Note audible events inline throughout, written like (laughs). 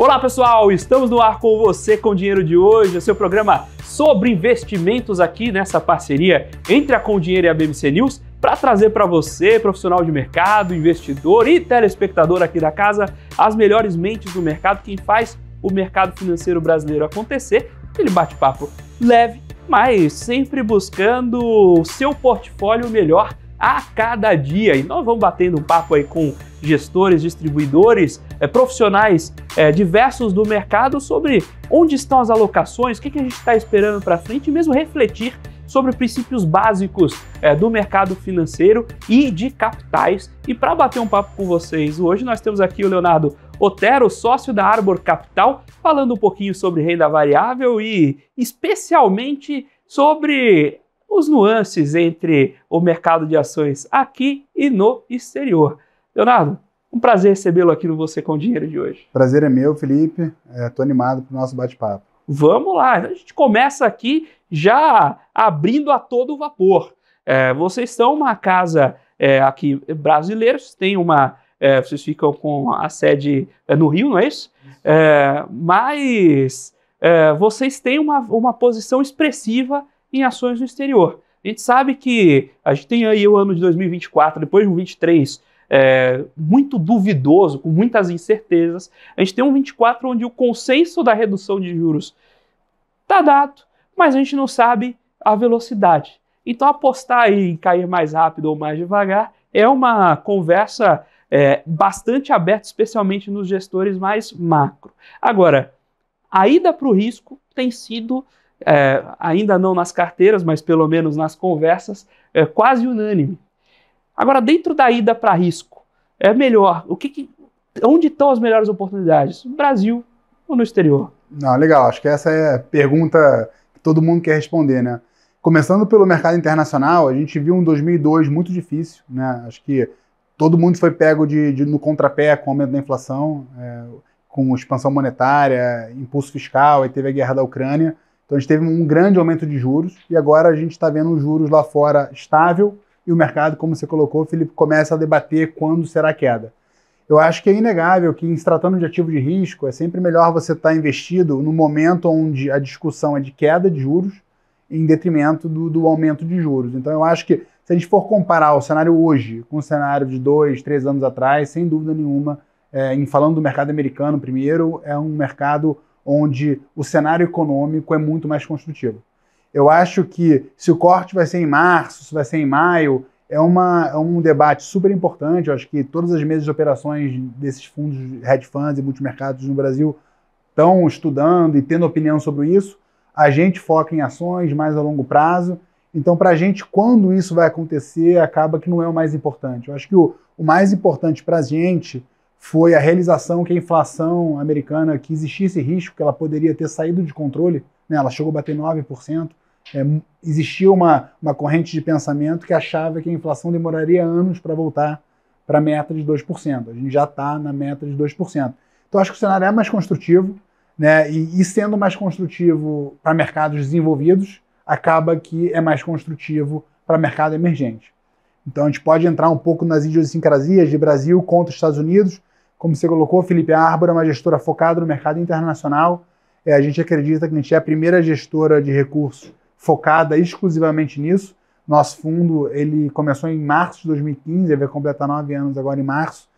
Olá pessoal, estamos no ar com você com o dinheiro de hoje, o seu programa sobre investimentos aqui nessa parceria entre a Com Dinheiro e a BMC News para trazer para você, profissional de mercado, investidor e telespectador aqui da casa, as melhores mentes do mercado, quem faz o mercado financeiro brasileiro acontecer, aquele bate-papo leve, mas sempre buscando o seu portfólio melhor a cada dia. E nós vamos batendo um papo aí com gestores, distribuidores, é, profissionais é, diversos do mercado sobre onde estão as alocações, o que, que a gente está esperando para frente e mesmo refletir sobre princípios básicos é, do mercado financeiro e de capitais. E para bater um papo com vocês hoje, nós temos aqui o Leonardo Otero, sócio da Arbor Capital, falando um pouquinho sobre renda variável e especialmente sobre os nuances entre o mercado de ações aqui e no exterior. Leonardo, um prazer recebê-lo aqui no Você com Dinheiro de hoje. Prazer é meu, Felipe. Estou é, animado para o nosso bate-papo. Vamos lá, a gente começa aqui já abrindo a todo vapor. É, vocês são uma casa é, aqui brasileira, vocês uma. É, vocês ficam com a sede é, no Rio, não é isso? É, mas vocês têm uma, uma posição expressiva em ações no exterior. A gente sabe que a gente tem aí o ano de 2024, depois de um 23 é, muito duvidoso, com muitas incertezas. A gente tem um 24 onde o consenso da redução de juros está dado, mas a gente não sabe a velocidade. Então apostar aí em cair mais rápido ou mais devagar é uma conversa é, bastante aberta, especialmente nos gestores mais macro. Agora, a ida para o risco tem sido é, ainda não nas carteiras, mas pelo menos nas conversas, é quase unânime. Agora, dentro da ida para risco, é melhor. O que, que onde estão as melhores oportunidades? No Brasil ou no exterior? Não, legal. Acho que essa é a pergunta que todo mundo quer responder, né? Começando pelo mercado internacional, a gente viu um 2002 muito difícil, né? Acho que todo mundo foi pego de, de no contrapé com o aumento da inflação, é, com expansão monetária, impulso fiscal, e teve a guerra da Ucrânia. Então a gente teve um grande aumento de juros e agora a gente está vendo os juros lá fora estável e o mercado, como você colocou, Felipe, começa a debater quando será a queda. Eu acho que é inegável que, em se tratando de ativo de risco, é sempre melhor você estar tá investido no momento onde a discussão é de queda de juros em detrimento do, do, aumento de juros. Então eu acho que se a gente for comparar o cenário hoje com o cenário de dois, três anos atrás, sem dúvida nenhuma, é, em falando do mercado americano primeiro, é um mercado onde o cenário econômico é muito mais construtivo. Eu acho que se o corte vai ser em março, se vai ser em maio, é, uma, é um debate super importante. Eu acho que todas as mesas de operações desses fundos, hedge funds e multimercados no Brasil estão estudando e tendo opinião sobre isso. A gente foca em ações mais a longo prazo. Então, para a gente, quando isso vai acontecer, acaba que não é o mais importante. Eu acho que o, o mais importante para a gente foi a realização que a inflação americana, que existisse risco que ela poderia ter saído de controle, né, ela chegou a bater 9%, é, existia uma, uma corrente de pensamento que achava que a inflação demoraria anos para voltar para a meta de 2%. A gente já está na meta de 2%. Então, acho que o cenário é mais construtivo, né? e, e sendo mais construtivo para mercados desenvolvidos, acaba que é mais construtivo para mercado emergente. Então, a gente pode entrar um pouco nas idiosincrasias de Brasil contra Estados Unidos, como você colocou, Felipe, a Árbora é uma gestora focada no mercado internacional. É, a gente acredita que a gente é a primeira gestora de recursos focada exclusivamente nisso. Nosso fundo ele começou em março de 2015, vai completar nove anos agora em março.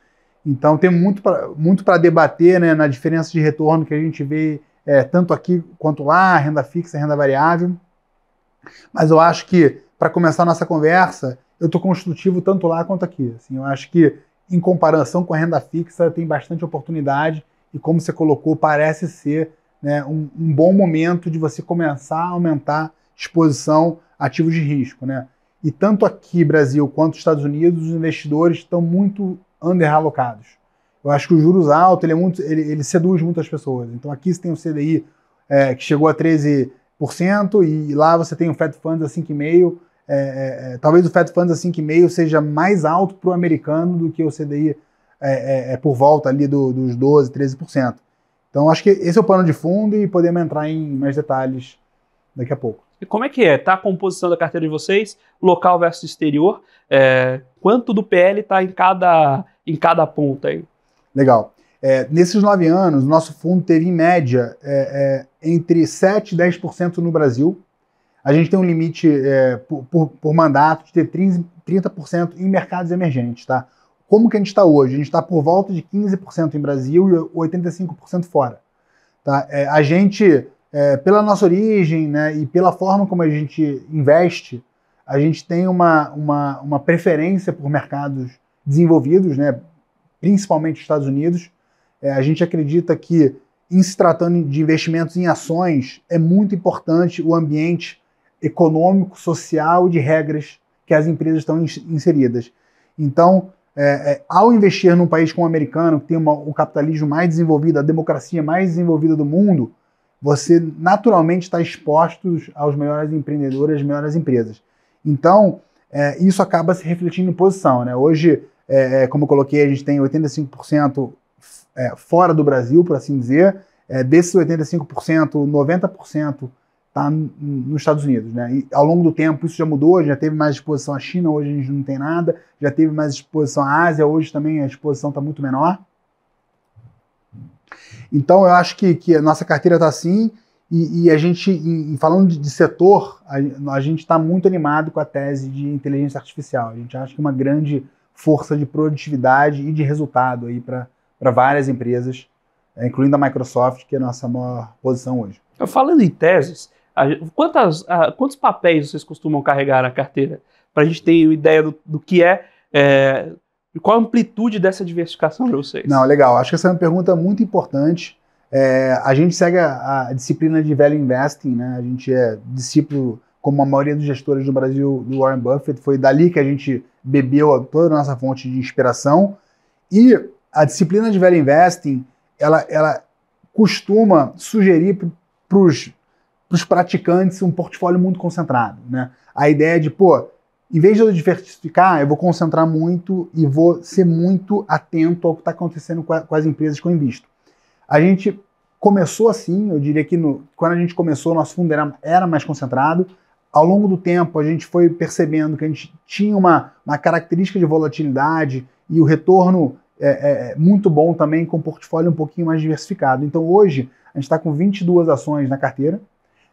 Então tem muito para muito debater né, na diferença de retorno que a gente vê é, tanto aqui quanto lá, renda fixa, renda variável. Mas eu acho que, para começar a nossa conversa, eu estou construtivo tanto lá quanto aqui. Assim, eu acho que em comparação com a renda fixa, tem bastante oportunidade e, como você colocou, parece ser né, um, um, bom momento de você começar a aumentar exposição a ativos de risco. Né? E tanto aqui, Brasil, quanto Estados Unidos, os investidores estão muito underalocados. Eu acho que o juros alto ele, é muito, ele, ele seduz muitas pessoas. Então aqui você tem o CDI é, que chegou a 13% e lá você tem o Fed Funds a 5,5%. É, é, é, talvez o Fed Funds 5,5 seja mais alto para o americano do que o CDI é, é, é, por volta ali do, dos 12%, 13%. Então acho que esse é o pano de fundo e podemos entrar em mais detalhes daqui a pouco. E como é que é? Tá a composição da carteira de vocês, local versus exterior, quanto do PL está em cada, em cada ponta aí? Legal. É, nesses nove anos, nosso fundo teve, em média, é, é, entre 7% e 10% no Brasil, a gente tem um limite é, por, por, por, mandato de ter 30%, 30% em mercados emergentes, tá? Como que a gente está hoje? A gente está por volta de 15% em Brasil e 85% fora. Tá? É, a gente, é, pela nossa origem né, e pela forma como a gente investe, a gente tem uma, uma, uma preferência por mercados desenvolvidos, né, principalmente Estados Unidos. É, a gente acredita que em se tratando de investimentos em ações, é muito importante o ambiente econômico, social e de regras que as empresas estão inseridas. Então, é, é, ao investir num país como o americano, que tem uma, o capitalismo mais desenvolvido, a democracia mais desenvolvida do mundo, você naturalmente está exposto aos melhores empreendedores, às melhores empresas. Então, é, isso acaba se refletindo em posição. Né? Hoje, é, é, como eu coloquei, a gente tem 85% é, fora do Brasil, por assim dizer. desses 85%, 90% está nos Estados Unidos. Né? E ao longo do tempo isso já mudou, já teve mais exposição à China, hoje a gente não tem nada, já teve mais exposição à Ásia, hoje também a exposição está muito menor. Então eu acho que, que a nossa carteira está assim e, e, a gente, e, falando de, de setor, a, a gente está muito animado com a tese de inteligência artificial. A gente acha que é uma grande força de produtividade e de resultado aí para várias empresas, é, incluindo a Microsoft, que é a nossa maior posição hoje. Falando em teses, quantas, quantos papéis vocês costumam carregar na carteira? Para a gente ter uma ideia do, do que é, é, qual a amplitude dessa diversificação para vocês. Não, legal. Acho que essa é uma pergunta muito importante. É, a gente segue a, a, disciplina de value investing, né? A gente é discípulo, como a maioria dos gestores no Brasil, do Warren Buffett. Foi dali que a gente bebeu toda a nossa fonte de inspiração. E a disciplina de value investing, ela, ela costuma sugerir para os para os praticantes um portfólio muito concentrado. Né? A ideia de, pô, em vez de eu diversificar, eu vou concentrar muito e vou ser muito atento ao que está acontecendo com, a, com, as empresas que eu invisto. A gente começou assim, eu diria que no, quando a gente começou, nosso fundo era, era mais concentrado. Ao longo do tempo, a gente foi percebendo que a gente tinha uma, uma característica de volatilidade e o retorno é, é, é muito bom também com um portfólio um pouquinho mais diversificado. Então hoje a gente está com 22 ações na carteira,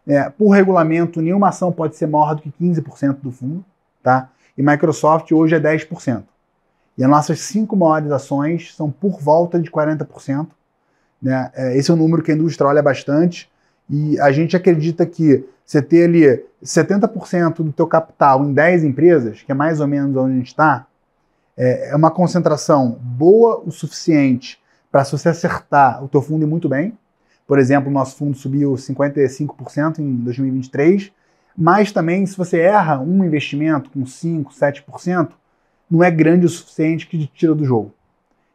é, por regulamento, nenhuma ação pode ser maior do que 15% do fundo, tá? E Microsoft hoje é 10%. E as nossas cinco maiores ações são por volta de 40%. Né? É, esse é um número que a indústria olha bastante e a gente acredita que você ter ali 70% do teu capital em 10 empresas, que é mais ou menos onde a gente está, é, é uma concentração boa o suficiente para você acertar o teu fundo muito bem, por exemplo, nosso fundo subiu 55% em 2023, mas também se você erra um investimento com 5, 7%, não é grande o suficiente que te tira do jogo.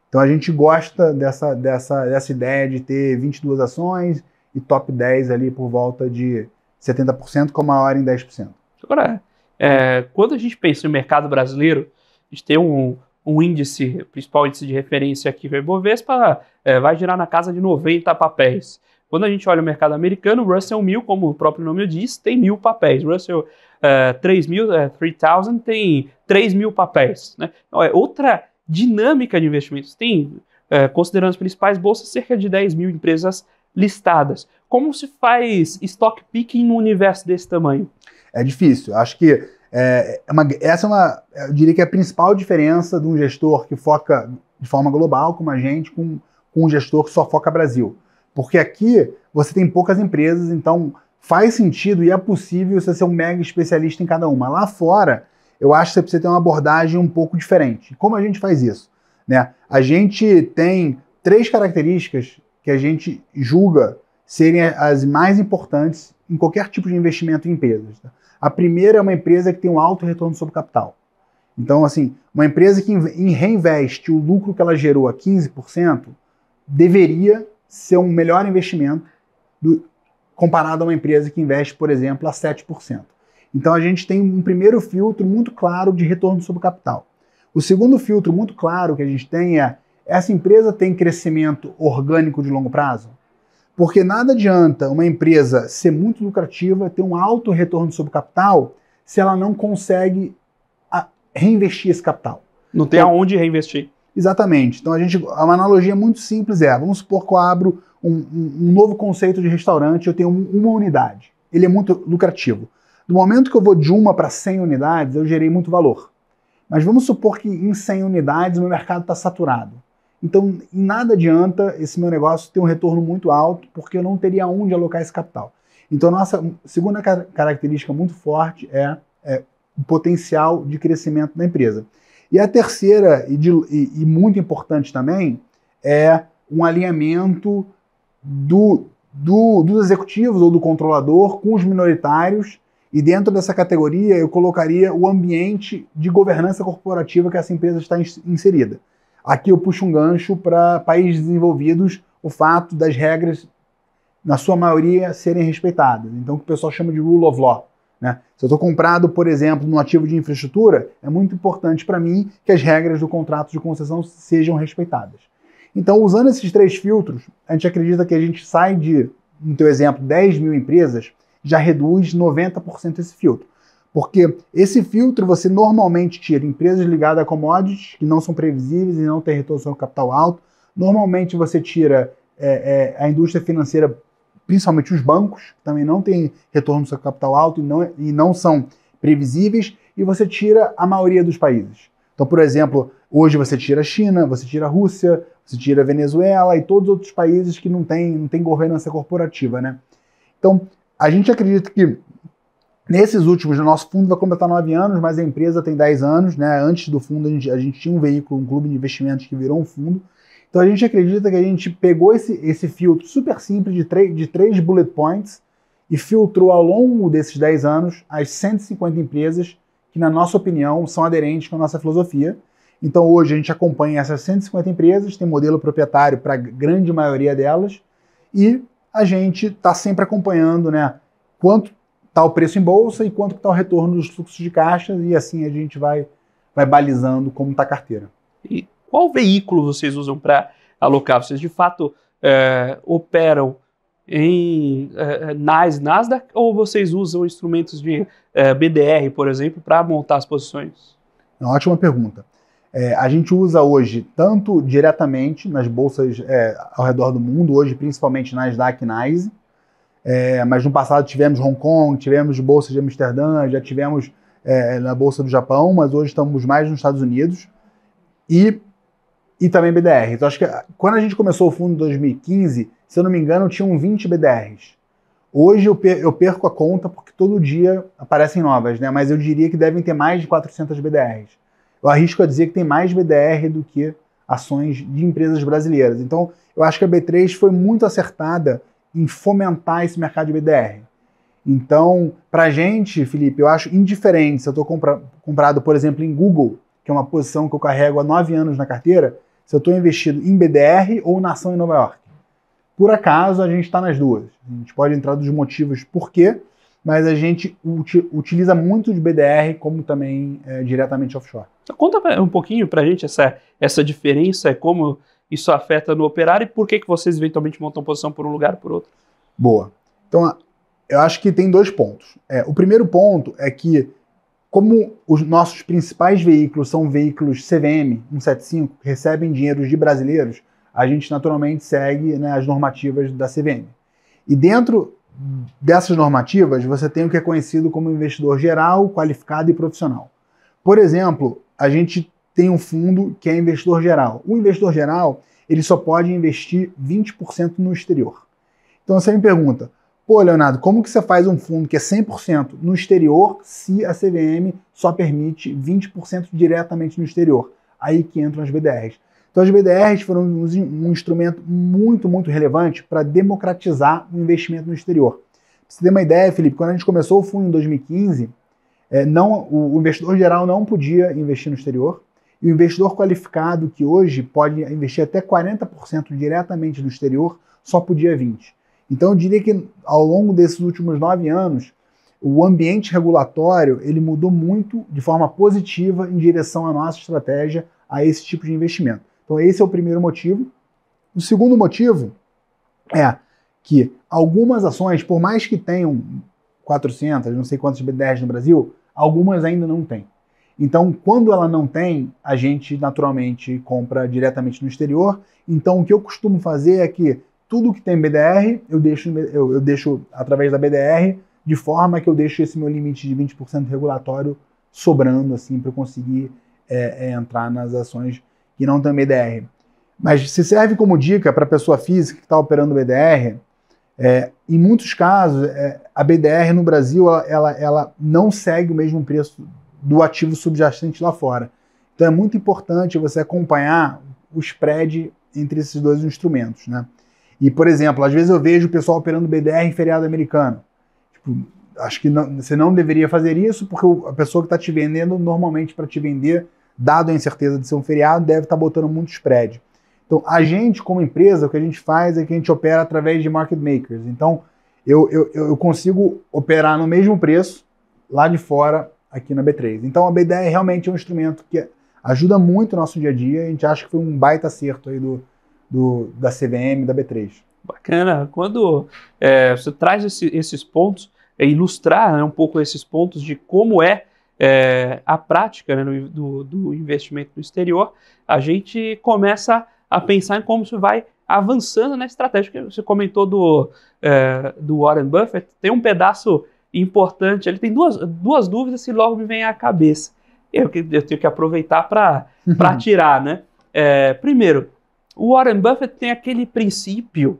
Então a gente gosta dessa, dessa, dessa ideia de ter 22 ações e top 10 ali por volta de 70% com maior em 10%. Agora, é, quando a gente pensa no mercado brasileiro, a gente tem um, o índice, o principal índice de referência aqui, o Ibovespa, é, vai girar na casa de 90 papéis. Quando a gente olha o mercado americano, o Russell 1000, como o próprio nome diz, tem mil papéis. O Russell é, 3000, é, 3000 tem 3 mil papéis. Né? Então, é outra dinâmica de investimentos. Tem, é, considerando as principais bolsas, cerca de 10 mil empresas listadas. Como se faz stock picking no universo desse tamanho? É difícil. Acho que é, é, uma, essa é uma, eu diria que é a principal diferença de um gestor que foca de forma global, como a gente, com, com um gestor que só foca Brasil. Porque aqui você tem poucas empresas, então faz sentido e é possível você ser um mega especialista em cada uma. Lá fora, eu acho que você precisa ter uma abordagem um pouco diferente. Como a gente faz isso? Né? A gente tem três características que a gente julga serem as mais importantes em qualquer tipo de investimento em empresas. Tá? A primeira é uma empresa que tem um alto retorno sobre capital. Então, assim, uma empresa que reinveste o lucro que ela gerou a 15% deveria ser um melhor investimento do, comparado a uma empresa que investe, por exemplo, a 7%. Então, a gente tem um primeiro filtro muito claro de retorno sobre capital. O segundo filtro muito claro que a gente tem é essa empresa tem crescimento orgânico de longo prazo? Porque nada adianta uma empresa ser muito lucrativa, ter um alto retorno sobre o capital, se ela não consegue ah, reinvestir esse capital. Não tem então, aonde reinvestir. Exatamente. Então a gente. Uma analogia é muito simples é: vamos supor que eu abro um, um, um novo conceito de restaurante, eu tenho uma unidade. Ele é muito lucrativo. No momento que eu vou de uma para 100 unidades, eu gerei muito valor. Mas vamos supor que em 100 unidades o meu mercado está saturado. Então, em nada adianta esse meu negócio ter um retorno muito alto, porque eu não teria onde alocar esse capital. Então, a nossa segunda car característica muito forte é, é, o potencial de crescimento da empresa. E a terceira, e, de, e, e muito importante também, é um alinhamento do, do, dos executivos ou do controlador com os minoritários. E dentro dessa categoria, eu colocaria o ambiente de governança corporativa que essa empresa está inserida. Aqui eu puxo um gancho para países desenvolvidos, o fato das regras, na sua maioria, serem respeitadas. Então, o que o pessoal chama de rule of law. Né? Se eu estou comprado, por exemplo, num ativo de infraestrutura, é muito importante para mim que as regras do contrato de concessão sejam respeitadas. Então, usando esses três filtros, a gente acredita que a gente sai de, no teu exemplo, 10 mil empresas, já reduz 90% esse filtro. Porque esse filtro você normalmente tira empresas ligadas a commodities que não são previsíveis e não têm retorno sobre capital alto. Normalmente você tira é, é, a indústria financeira, principalmente os bancos, que também não têm retorno sobre capital alto e não, é, e não são previsíveis. E você tira a maioria dos países. Então, por exemplo, hoje você tira a China, você tira a Rússia, você tira a Venezuela e todos os outros países que não têm não têm governança corporativa, né? Então, a gente acredita que Nesses últimos, o nosso fundo vai completar 9 anos, mas a empresa tem 10 anos, né? Antes do fundo, a gente, a gente tinha um veículo, um clube de investimentos que virou um fundo. Então a gente acredita que a gente pegou esse, esse filtro super simples de, de três bullet points e filtrou ao longo desses 10 anos as 150 empresas que, na nossa opinião, são aderentes com a nossa filosofia. Então hoje a gente acompanha essas 150 empresas, tem modelo proprietário para a grande maioria delas, e a gente está sempre acompanhando né, quanto tal tá preço em bolsa e quanto está o retorno dos fluxos de caixa, e assim a gente vai, vai balizando como está a carteira. E qual veículo vocês usam para alocar? Vocês de fato é, operam em é, é nas Nasdaq ou vocês usam instrumentos de é, BDR, por exemplo, para montar as posições? É uma ótima pergunta. É, a gente usa hoje tanto diretamente nas bolsas é, ao redor do mundo, hoje principalmente Nasdaq e Nasdaq, é, mas no passado tivemos Hong Kong, tivemos Bolsa de Amsterdã, já tivemos é, na Bolsa do Japão, mas hoje estamos mais nos Estados Unidos. E, e também BDR. Então, acho que ah, quando a gente começou o fundo em 2015, se eu não me engano, tinham 20 BDRs. Hoje eu perco a conta porque todo dia aparecem novas, né? Mas eu diria que devem ter mais de 400 BDRs. Eu arrisco a dizer que tem mais BDR do que ações de empresas brasileiras. Então, eu acho que a B3 foi muito acertada em fomentar esse mercado de BDR. Então, para gente, Felipe, eu acho indiferente se eu estou compra comprado, por exemplo, em Google, que é uma posição que eu carrego há nove anos na carteira, se eu estou investido em BDR ou na ação em Nova York. Por acaso, a gente está nas duas. A gente pode entrar dos motivos por quê, mas a gente utiliza muito de BDR como também é, diretamente offshore. Então, conta um pouquinho para a gente essa, essa diferença, como isso afeta no operário e por que, que vocês eventualmente montam posição por um lugar ou por outro? Boa. Então, eu acho que tem dois pontos. É, o primeiro ponto é que, como os nossos principais veículos são veículos CVM 175, que recebem dinheiro de brasileiros, a gente naturalmente segue né, as normativas da CVM. E dentro dessas normativas, você tem o que é conhecido como investidor geral, qualificado e profissional. Por exemplo, a gente tem um fundo que é investidor geral. O investidor geral, ele só pode investir 20% no exterior. Então você me pergunta, pô, Leonardo, como que você faz um fundo que é 100% no exterior se a CVM só permite 20% diretamente no exterior? Aí que entram as BDRs. Então as BDRs foram um instrumento muito, muito relevante para democratizar o investimento no exterior. Pra você ter uma ideia, Felipe, quando a gente começou o fundo em 2015, eh, não, o investidor geral não podia investir no exterior, e o investidor qualificado, que hoje pode investir até 40% diretamente no exterior, só podia 20%. Então eu diria que ao longo desses últimos nove anos, o ambiente regulatório ele mudou muito de forma positiva em direção à nossa estratégia a esse tipo de investimento. Então esse é o primeiro motivo. O segundo motivo é que algumas ações, por mais que tenham 400, não sei quantos BDRs no Brasil, algumas ainda não têm. Então, quando ela não tem, a gente naturalmente compra diretamente no exterior. Então, o que eu costumo fazer é que tudo que tem BDR, eu deixo, eu, eu deixo através da BDR, de forma que eu deixo esse meu limite de 20% regulatório sobrando, assim, para eu conseguir é, é, entrar nas ações que não tem BDR. Mas se serve como dica para a pessoa física que está operando BDR, é, em muitos casos, é, a BDR no Brasil ela, ela, ela não segue o mesmo preço do ativo subjacente lá fora. Então é muito importante você acompanhar o spread entre esses dois instrumentos, né? E, por exemplo, às vezes eu vejo o pessoal operando BDR em feriado americano. Tipo, acho que não, você não deveria fazer isso, porque a pessoa que está te vendendo, normalmente para te vender, dado a incerteza de ser um feriado, deve estar tá botando muito spread. Então, a gente, como empresa, o que a gente faz é que a gente opera através de market makers. Então, eu, eu, eu consigo operar no mesmo preço lá de fora aqui na B3. Então a B10 é realmente um instrumento que ajuda muito o nosso dia a dia. A gente acha que foi um baita acerto aí do, do da CVM, da B3. Bacana. Quando é, você traz esse, esses pontos, é, ilustrar né, um pouco esses pontos de como é, é a prática né, do, do investimento no exterior, a gente começa a pensar em como isso vai avançando na estratégia que você comentou do, é, do Warren Buffett. Tem um pedaço importante. Ele tem duas, duas dúvidas que logo me vem à cabeça. Eu, eu tenho que aproveitar para uhum. tirar, né? É, primeiro, o Warren Buffett tem aquele princípio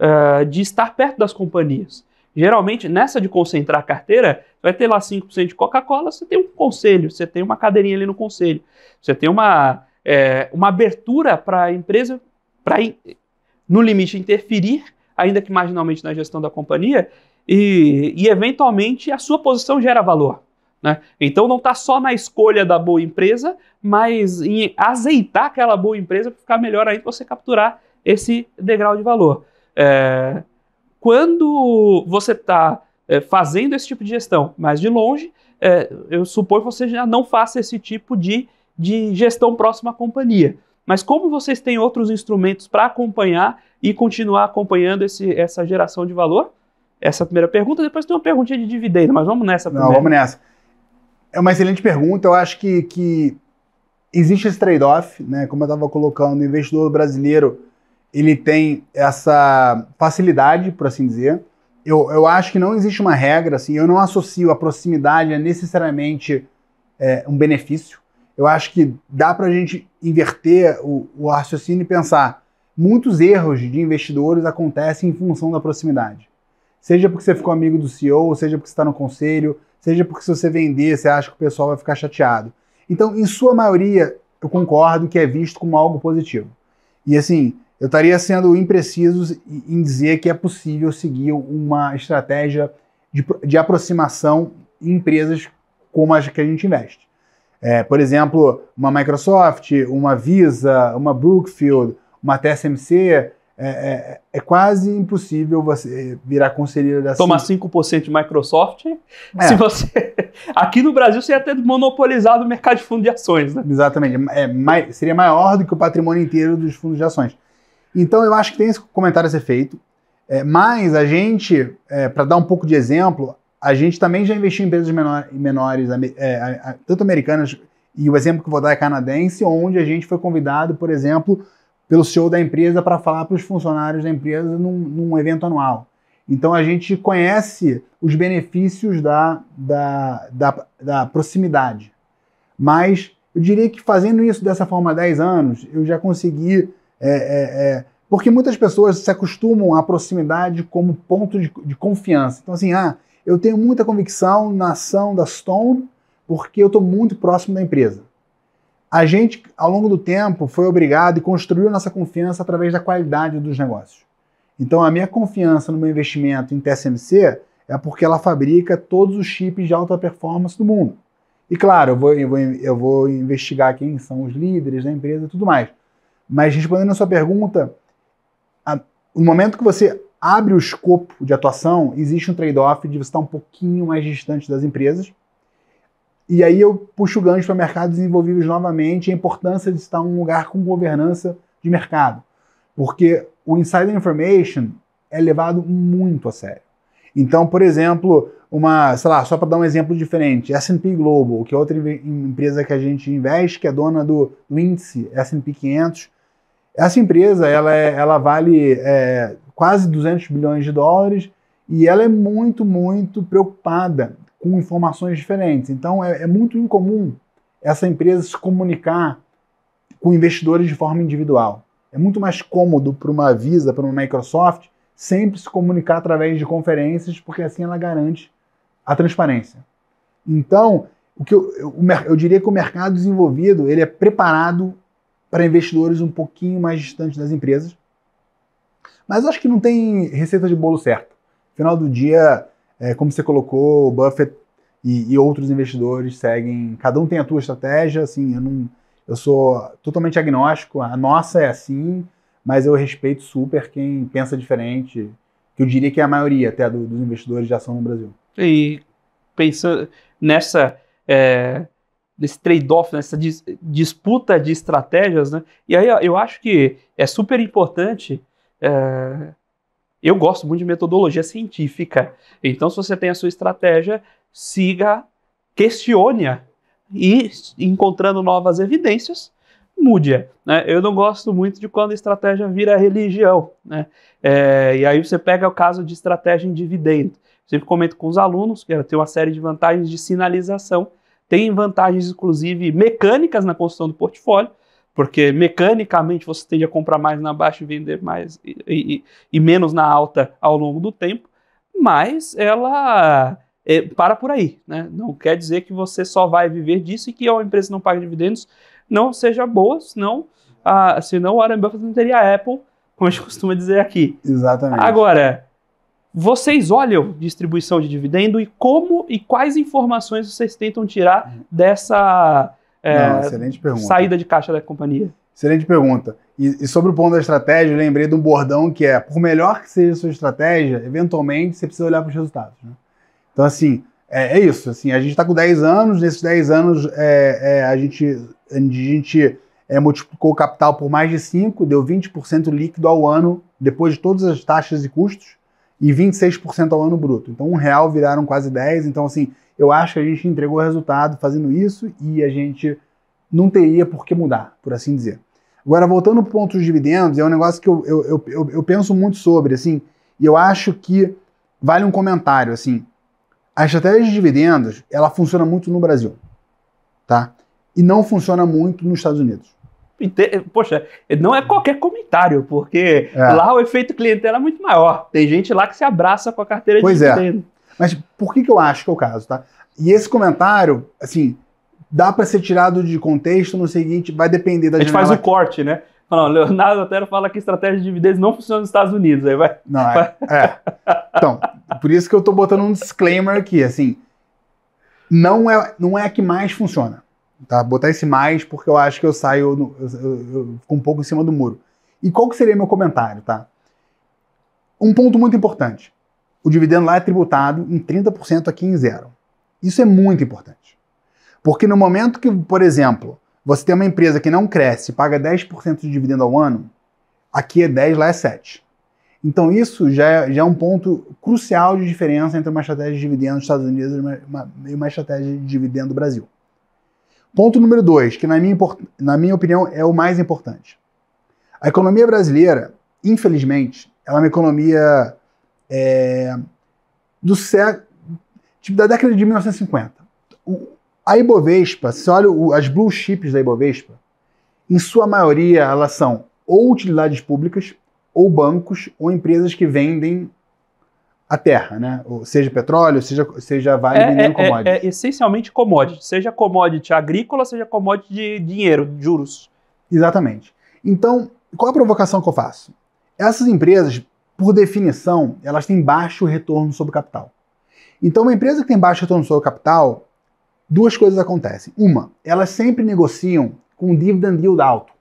uh, de estar perto das companhias. Geralmente, nessa de concentrar a carteira, vai ter lá 5% de Coca-Cola, você tem um conselho, você tem uma cadeirinha ali no conselho, você tem uma, é, uma abertura para a empresa, para, no limite, interferir, ainda que marginalmente, na gestão da companhia, e, e eventualmente a sua posição gera valor. Né? Então não está só na escolha da boa empresa, mas em azeitar aquela boa empresa para ficar melhor ainda você capturar esse degrau de valor. É, quando você está é, fazendo esse tipo de gestão, mas de longe, é, eu suponho que você já não faça esse tipo de, de gestão próxima à companhia. Mas como vocês têm outros instrumentos para acompanhar e continuar acompanhando esse, essa geração de valor, essa primeira pergunta, depois tem uma perguntinha de dividendo, mas vamos nessa Não, vamos nessa. É uma excelente pergunta. Eu acho que, que existe esse trade-off, né? Como eu estava colocando, o investidor brasileiro ele tem essa facilidade, por assim dizer. Eu, eu acho que não existe uma regra, assim, eu não associo a proximidade a necessariamente é, um benefício. Eu acho que dá para a gente inverter o, o raciocínio e pensar. Muitos erros de investidores acontecem em função da proximidade. Seja porque você ficou amigo do CEO, seja porque você está no conselho, seja porque se você vender, você acha que o pessoal vai ficar chateado. Então, em sua maioria, eu concordo que é visto como algo positivo. E assim, eu estaria sendo impreciso em dizer que é possível seguir uma estratégia de, de aproximação em empresas como as que a gente investe. É, por exemplo, uma Microsoft, uma Visa, uma Brookfield, uma TSMC, é, é, é, quase impossível você virar conselheiro da Tomar 5% de Microsoft é. se você. (laughs) Aqui no Brasil você ia ter monopolizado o mercado de fundos de ações, né? Exatamente. É, seria maior do que o patrimônio inteiro dos fundos de ações. Então eu acho que tem esse comentário a ser feito. É, mas a gente, é, para dar um pouco de exemplo, a gente também já investiu em empresas menor... menores, tanto americanas, e o exemplo que eu vou dar é canadense, onde a gente foi convidado, por exemplo, pelo CEO da empresa para falar para os funcionários da empresa num, num, evento anual. Então a gente conhece os benefícios da, da, da, da proximidade. Mas eu diria que fazendo isso dessa forma há 10 anos, eu já consegui. É, é, é, porque muitas pessoas se acostumam à proximidade como ponto de, de confiança. Então, assim, ah, eu tenho muita convicção na ação da Stone porque eu estou muito próximo da empresa a gente, ao longo do tempo, foi obrigado e construiu nossa confiança através da qualidade dos negócios. Então, a minha confiança no meu investimento em TSMC é porque ela fabrica todos os chips de alta performance do mundo. E claro, eu vou, eu vou, eu vou investigar quem são os líderes da empresa e tudo mais. Mas respondendo a sua pergunta, a, no momento que você abre o escopo de atuação, existe um trade-off de você estar um pouquinho mais distante das empresas e aí eu puxo o gancho para mercados desenvolvidos novamente, a importância de estar em um lugar com governança de mercado. Porque o insider information é levado muito a sério. Então, por exemplo, uma, sei lá, só para dar um exemplo diferente, S&P Global, que é outra empresa que a gente investe, que é dona do, índice S&P 500. Essa empresa, ela, é, ela vale é, quase 200 bilhões de dólares e ela é muito, muito preocupada com informações diferentes. Então é, é muito incomum essa empresa se comunicar com investidores de forma individual. É muito mais cômodo para uma Visa, para uma Microsoft, sempre se comunicar através de conferências, porque assim ela garante a transparência. Então, o que eu, eu, eu diria que o mercado desenvolvido ele é preparado para investidores um pouquinho mais distantes das empresas. Mas acho que não tem receita de bolo certa. final do dia, é, como você colocou, o Buffett e, e, outros investidores seguem, cada um tem a sua estratégia, assim, eu não, eu sou totalmente agnóstico, a nossa é assim, mas eu respeito super quem pensa diferente, que eu diria que é a maioria até do, dos investidores de ação no Brasil. E pensando nessa é, nesse trade-off, nessa dis disputa de estratégias, né? E aí eu acho que é super importante é, eu gosto muito de metodologia científica. Então, se você tem a sua estratégia, siga, questione-a e, encontrando novas evidências, mude-a. Né? Eu não gosto muito de quando a estratégia vira religião. Né? É, e aí você pega o caso de estratégia em dividendo. Eu sempre comento com os alunos que ela tem uma série de vantagens de sinalização, tem vantagens, inclusive, mecânicas na construção do portfólio, porque mecanicamente você tende a comprar mais na baixa e vender mais e, e, e menos na alta ao longo do tempo, mas ela é, para por aí, né? Não quer dizer que você só vai viver disso e que a empresa não paga dividendos não seja boa, senão, ah, senão o Warren Buffett não teria a Apple, como a gente (laughs) costuma dizer aqui. Exatamente. Agora, vocês olham distribuição de dividendo e como e quais informações vocês tentam tirar uhum. dessa é, Não, excelente pergunta. saída de caixa da companhia? Excelente pergunta. E, e, sobre o ponto da estratégia, eu lembrei de um bordão que é: por melhor que seja a sua estratégia, eventualmente você precisa olhar para os resultados. Né? Então, assim, é, é, isso. Assim, a gente está com 10 anos, nesses 10 anos é, é, a gente, a gente é, multiplicou o capital por mais de 5, deu 20% líquido ao ano, depois de todas as taxas e custos, e 26% ao ano bruto. Então, um real viraram quase 10. Então, assim, eu acho que a gente entregou resultado fazendo isso e a gente não teria por que mudar, por assim dizer. Agora, voltando para o ponto dos dividendos, é um negócio que eu, eu, eu, eu penso muito sobre, assim, e eu acho que vale um comentário, assim. A estratégia de dividendos, ela funciona muito no Brasil, tá? E não funciona muito nos Estados Unidos. Poxa, não é qualquer comentário, porque é. lá o efeito clientela é muito maior. Tem gente lá que se abraça com a carteira pois de é. dividendos. É. Mas por que, que eu acho que é o caso, tá? E esse comentário, assim, dá para ser tirado de contexto no seguinte, vai depender da A gente faz o corte, né? Não, Leonardo Otero fala que estratégia de dividendos não funciona nos Estados Unidos, aí vai... Não, é, é. Então, por isso que eu tô botando um disclaimer aqui, assim, não é, não é a que mais funciona, tá? Botar esse mais porque eu acho que eu saio, no, eu, eu, eu fico um pouco em cima do muro. E qual que seria meu comentário, tá? Um ponto muito importante o dividendo lá é tributado em 30% aqui em zero. Isso é muito importante. Porque no momento que, por exemplo, você tem uma empresa que não cresce e paga 10% de dividendo ao ano, aqui é 10, lá é 7. Então isso já é, já é um ponto crucial de diferença entre uma estratégia de dividendo dos Estados Unidos e uma, uma, uma estratégia de dividendo do Brasil. Ponto número dois, que na minha, na minha opinião é o mais importante. A economia brasileira, infelizmente, ela é uma economia é, do século, tipo, da década de 1950. O, a Ibovespa, se olha o, as blue chips da Ibovespa, em sua maioria elas são ou utilidades públicas, ou bancos, ou empresas que vendem a terra, né? Ou seja petróleo, seja, seja vale é, vendendo é, commodities. É, é, essencialmente commodity, seja commodity agrícola, seja commodity de dinheiro, de juros. Exatamente. Então, qual a provocação que eu faço? Essas empresas por definição, elas têm baixo retorno sobre capital. Então, uma empresa que tem baixo retorno sobre capital, duas coisas acontecem. Uma, elas sempre negociam com dividend yield alto.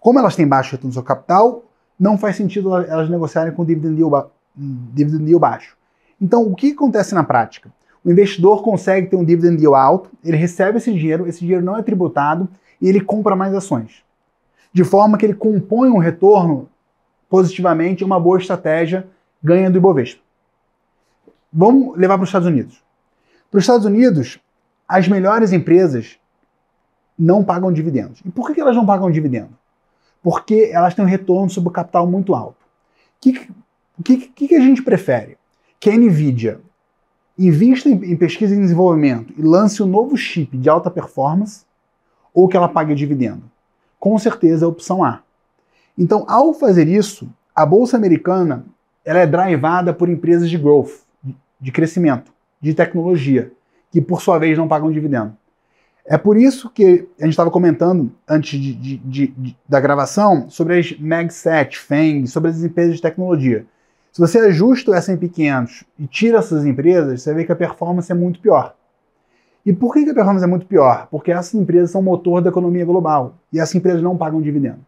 Como elas têm baixo retorno sobre capital, não faz sentido elas negociarem com dividend yield, hum, dividend yield baixo. Então, o que acontece na prática? O investidor consegue ter um dividend yield alto, ele recebe esse dinheiro, esse dinheiro não é tributado e ele compra mais ações. De forma que ele compõe um retorno positivamente, uma boa estratégia ganha do Ibovespa. Vamos levar para os Estados Unidos. Para os Estados Unidos, as melhores empresas não pagam dividendos. E por que elas não pagam dividendos? Porque elas têm um retorno sobre o capital muito alto. O que, que, que, a gente prefere? Que a NVIDIA invista em, em pesquisa e desenvolvimento e lance um novo chip de alta performance ou que ela pague dividendo? Com certeza a opção A. Então, ao fazer isso, a bolsa americana ela é drivada por empresas de growth, de crescimento, de tecnologia, que por sua vez não pagam dividendo. É por isso que a gente estava comentando antes de, de, de, da gravação sobre as MagSet, FANG, sobre as empresas de tecnologia. Se você ajusta o S&P 500 e tira essas empresas, você vê que a performance é muito pior. E por que a performance é muito pior? Porque essas empresas são motor da economia global e essas empresas não pagam dividendo.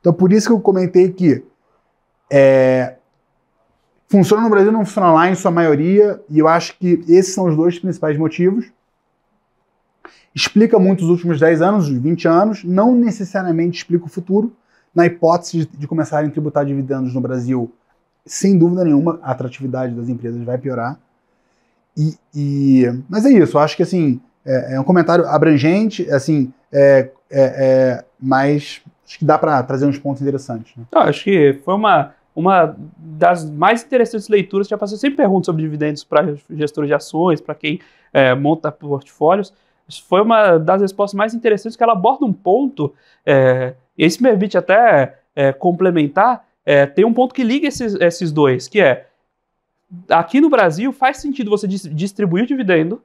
Então, por isso que eu comentei que é, funciona no Brasil, não funciona lá em sua maioria, e eu acho que esses são os dois principais motivos. Explica muito os últimos 10 anos, 20 anos, não necessariamente explica o futuro, na hipótese de, começarem a tributar dividendos no Brasil, sem dúvida nenhuma, a atratividade das empresas vai piorar. E, e mas é isso, eu acho que assim, é, é um comentário abrangente, assim, é, é, é mas acho que dá para trazer uns pontos interessantes. Né? Ah, acho que foi uma, uma das mais interessantes leituras que já passei. sempre perguntas sobre dividendos para gestores de ações, para quem é, monta portfólios. Foi uma das respostas mais interessantes que ela aborda um ponto, é, e me permite até é, complementar, é, tem um ponto que liga esses, esses dois, que é, aqui no Brasil faz sentido você dis distribuir o dividendo,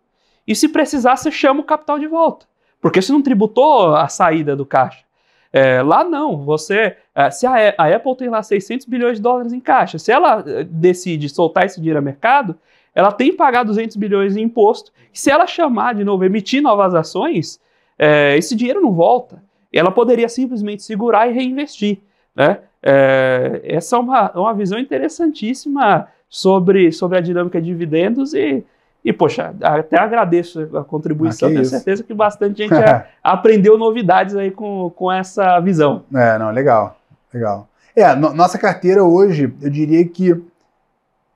e se precisar, você chama o capital de volta. Porque você não tributou a saída do caixa. É, lá não, você. É, se a, a Apple tem lá 600 bilhões de dólares em caixa, se ela é, decide soltar esse dinheiro a mercado, ela tem que pagar 200 bilhões em imposto. E se ela chamar de novo, emitir novas ações, é, esse dinheiro não volta. Ela poderia simplesmente segurar e reinvestir. Né? É, essa é uma, uma visão interessantíssima sobre, sobre a dinâmica de dividendos e e, poxa, até agradeço a contribuição, ah, tenho isso. certeza que bastante gente (laughs) aprendeu novidades aí com, com essa visão. É, não, legal, legal. É, no, nossa carteira hoje, eu diria que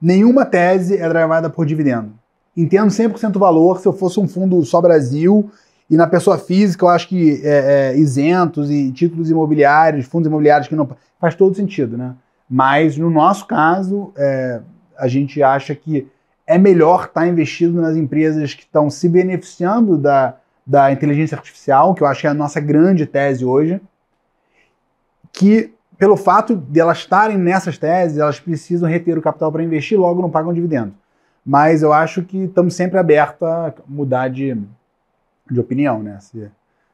nenhuma tese é travada por dividendo. Entendo 100% o valor, se eu fosse um fundo só Brasil, e na pessoa física eu acho que é, é, isentos e títulos imobiliários, fundos imobiliários que não... Faz todo sentido, né? Mas no nosso caso, é, a gente acha que é melhor estar tá investido nas empresas que estão se beneficiando da, da inteligência artificial, que eu acho que é a nossa grande tese hoje, que pelo fato de elas estarem nessas teses, elas precisam reter o capital para investir, logo não pagam dividendo. Mas eu acho que estamos sempre abertos a mudar de, de opinião, né? Se,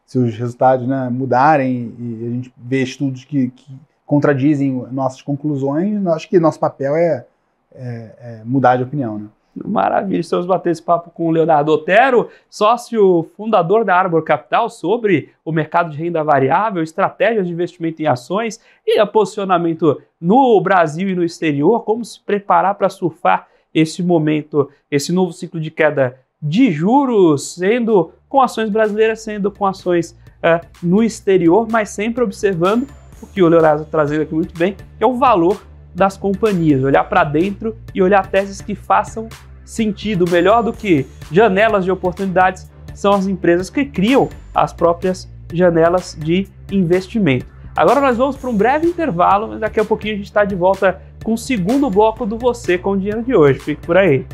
se os resultados né, mudarem e a gente vê estudos que, que contradizem nossas conclusões, acho que nosso papel é, é, é mudar de opinião, né? Maravilha, estamos batendo esse papo com o Leonardo Otero, sócio fundador da Arbor Capital, sobre o mercado de renda variável, estratégias de investimento em ações e posicionamento no Brasil e no exterior, como se preparar para surfar esse momento, esse novo ciclo de queda de juros, sendo com ações brasileiras, sendo com ações uh, no exterior, mas sempre observando o que o Leonardo trazendo aqui muito bem, que é o valor das companhias, olhar para dentro e olhar teses que façam sentido. Melhor do que janelas de oportunidades são as empresas que criam as próprias janelas de investimento. Agora nós vamos para um breve intervalo, mas daqui a pouquinho a gente está de volta com o segundo bloco do Você com o Dinheiro de hoje. Fique por aí.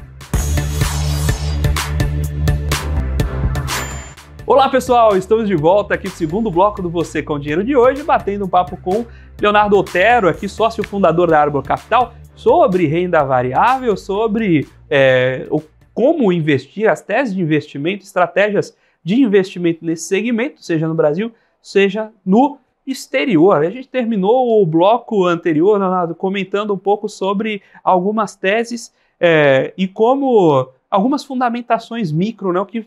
Olá pessoal, estamos de volta aqui no segundo bloco do Você com o Dinheiro de hoje, batendo um papo com Leonardo Otero, aqui sócio fundador da Arbor Capital, sobre renda variável, sobre é, o, como investir, as teses de investimento, estratégias de investimento nesse segmento, seja no Brasil, seja no exterior. A gente terminou o bloco anterior, Leonardo, comentando um pouco sobre algumas teses é, e como algumas fundamentações micro, né, o que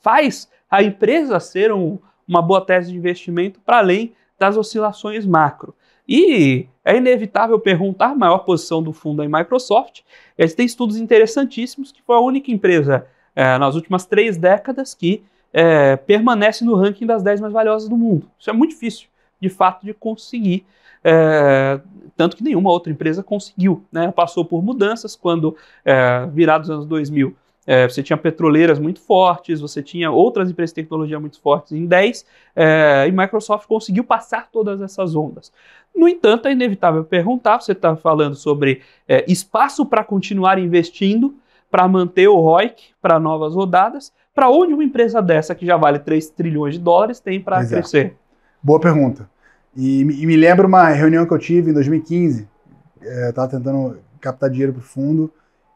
faz a empresa ser um, uma boa tese de investimento para além das oscilações macro. E é inevitável perguntar a maior posição do fundo é em Microsoft. Eles têm estudos interessantíssimos que foi a única empresa é, nas últimas três décadas que é, permanece no ranking das 10 mais valiosas do mundo. Isso é muito difícil, de fato, de conseguir. É, tanto que nenhuma outra empresa conseguiu. Né? Passou por mudanças quando, é, virados anos 2000, é, você tinha petroleiras muito fortes, você tinha outras empresas de tecnologia muito fortes em 10, é, e Microsoft conseguiu passar todas essas ondas. No entanto, é inevitável perguntar: você está falando sobre é, espaço para continuar investindo, para manter o ROIC para novas rodadas, para onde uma empresa dessa, que já vale 3 trilhões de dólares, tem para crescer? Boa pergunta. E, e, me lembro uma reunião que eu tive em 2015, estava é, tentando captar dinheiro para o fundo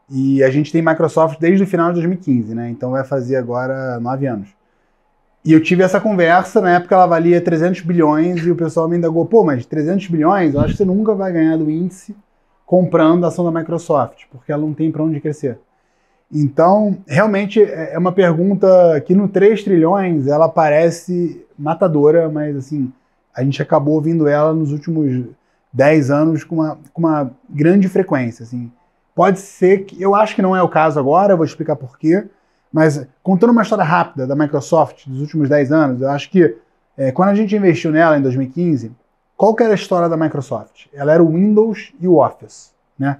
e a gente tem Microsoft desde o final de 2015, né? Então vai fazer agora nove anos. E eu tive essa conversa, na época ela valia 300 bilhões e o pessoal me indagou, pô, mas 300 bilhões, eu acho que você nunca vai ganhar do índice comprando a ação da Microsoft, porque ela não tem para onde crescer. Então, realmente é, é uma pergunta que no 3 trilhões ela parece matadora, mas assim, a gente acabou ouvindo ela nos últimos 10 anos com uma, com uma grande frequência, assim. Pode ser que. Eu acho que não é o caso agora, eu vou explicar por quê. Mas contando uma história rápida da Microsoft dos últimos 10 anos, eu acho que é, quando a gente investiu nela em 2015, qual que era a história da Microsoft? Ela era o Windows e o Office. Né?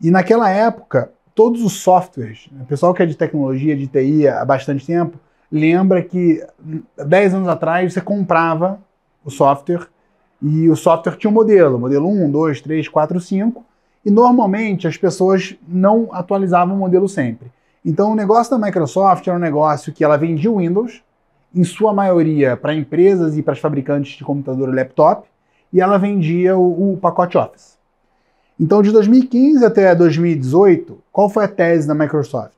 E naquela época, todos os softwares, o pessoal que é de tecnologia, de TI há bastante tempo, lembra que 10 anos atrás você comprava o software e o software tinha um modelo, modelo 1, 2, 3, 4, 5, e normalmente as pessoas não atualizavam o modelo sempre. Então o negócio da Microsoft era um negócio que ela vendia o Windows, em sua maioria para empresas e para os fabricantes de computador e laptop, e ela vendia o, o pacote Office. Então de 2015 até 2018, qual foi a tese da Microsoft?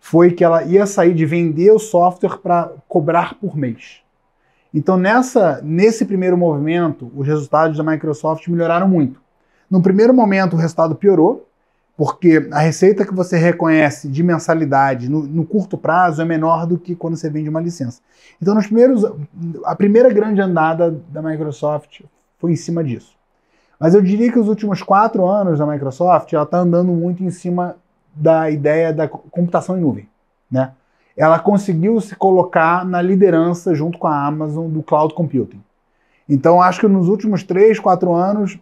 Foi que ela ia sair de vender o software para cobrar por mês. Então nessa, nesse primeiro movimento, os resultados da Microsoft melhoraram muito. No primeiro momento, o resultado piorou, porque a receita que você reconhece de mensalidade no, no, curto prazo é menor do que quando você vende uma licença. Então, nos primeiros, a primeira grande andada da Microsoft foi em cima disso. Mas eu diria que os últimos quatro anos da Microsoft, ela está andando muito em cima da ideia da computação em nuvem, né? Ela conseguiu se colocar na liderança junto com a Amazon do cloud computing. Então, acho que nos últimos três, quatro anos,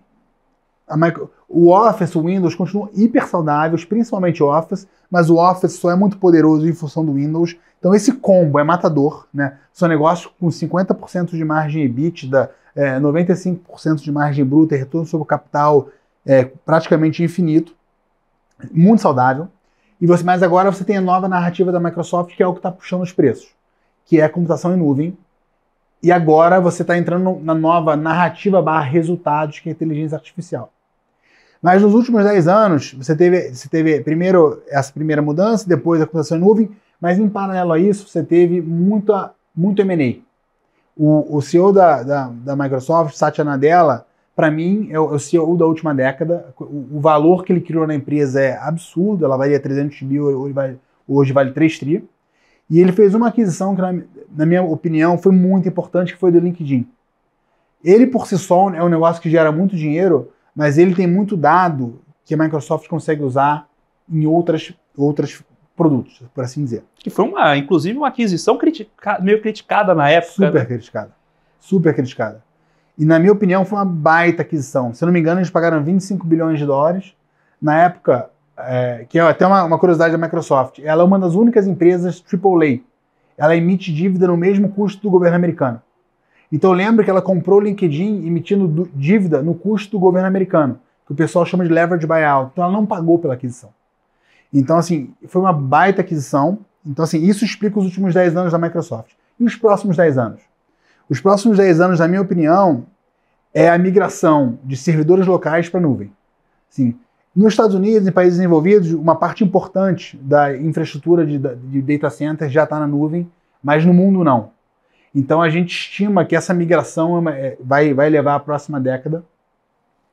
Micro... o Office, o Windows continuam hiper saudáveis, principalmente o Office, mas o Office só é muito poderoso em função do Windows. Então esse combo é matador, né? São negócios com 50% de margem EBITDA, é, 95% de margem bruta, retorno sobre o capital é, praticamente infinito, muito saudável. E você, mas agora você tem a nova narrativa da Microsoft, que é o que está puxando os preços, que é computação em nuvem, e agora você está entrando na nova narrativa barra resultados que é inteligência artificial. Mas nos últimos 10 anos, você teve, você teve primeiro essa primeira mudança, depois a computação em nuvem, mas em paralelo a isso, você teve muita, muito M&A. O, o CEO da, da, da Microsoft, Satya Nadella, para mim, é o, é o CEO da última década. O, o, valor que ele criou na empresa é absurdo, ela valia 300 mil, hoje vale, hoje vale 3 tri. E ele fez uma aquisição que, na, na minha opinião, foi muito importante, que foi do LinkedIn. Ele, por si só, é um negócio que gera muito dinheiro, mas ele tem muito dado que a Microsoft consegue usar em outras, outras produtos, por assim dizer. Que foi uma, inclusive, uma aquisição critica meio criticada na época. Super né? criticada. Super criticada. E na minha opinião foi uma baita aquisição. Se eu não me engano, eles pagaram 25 bilhões de dólares. Na época, é, que é até uma, uma, curiosidade da Microsoft, ela é uma das únicas empresas AAA. Ela emite dívida no mesmo custo do governo americano. Então lembra que ela comprou o LinkedIn emitindo dívida no custo do governo americano, que o pessoal chama de leverage buyout. Então ela não pagou pela aquisição. Então, assim, foi uma baita aquisição. Então, assim, isso explica os últimos 10 anos da Microsoft. E os próximos 10 anos? Os próximos 10 anos, na minha opinião, é a migração de servidores locais para a nuvem. Assim, nos Estados Unidos, em países desenvolvidos, uma parte importante da infraestrutura de, de data centers já está na nuvem, mas no mundo não. Então a gente estima que essa migração é é, vai, vai levar à próxima década.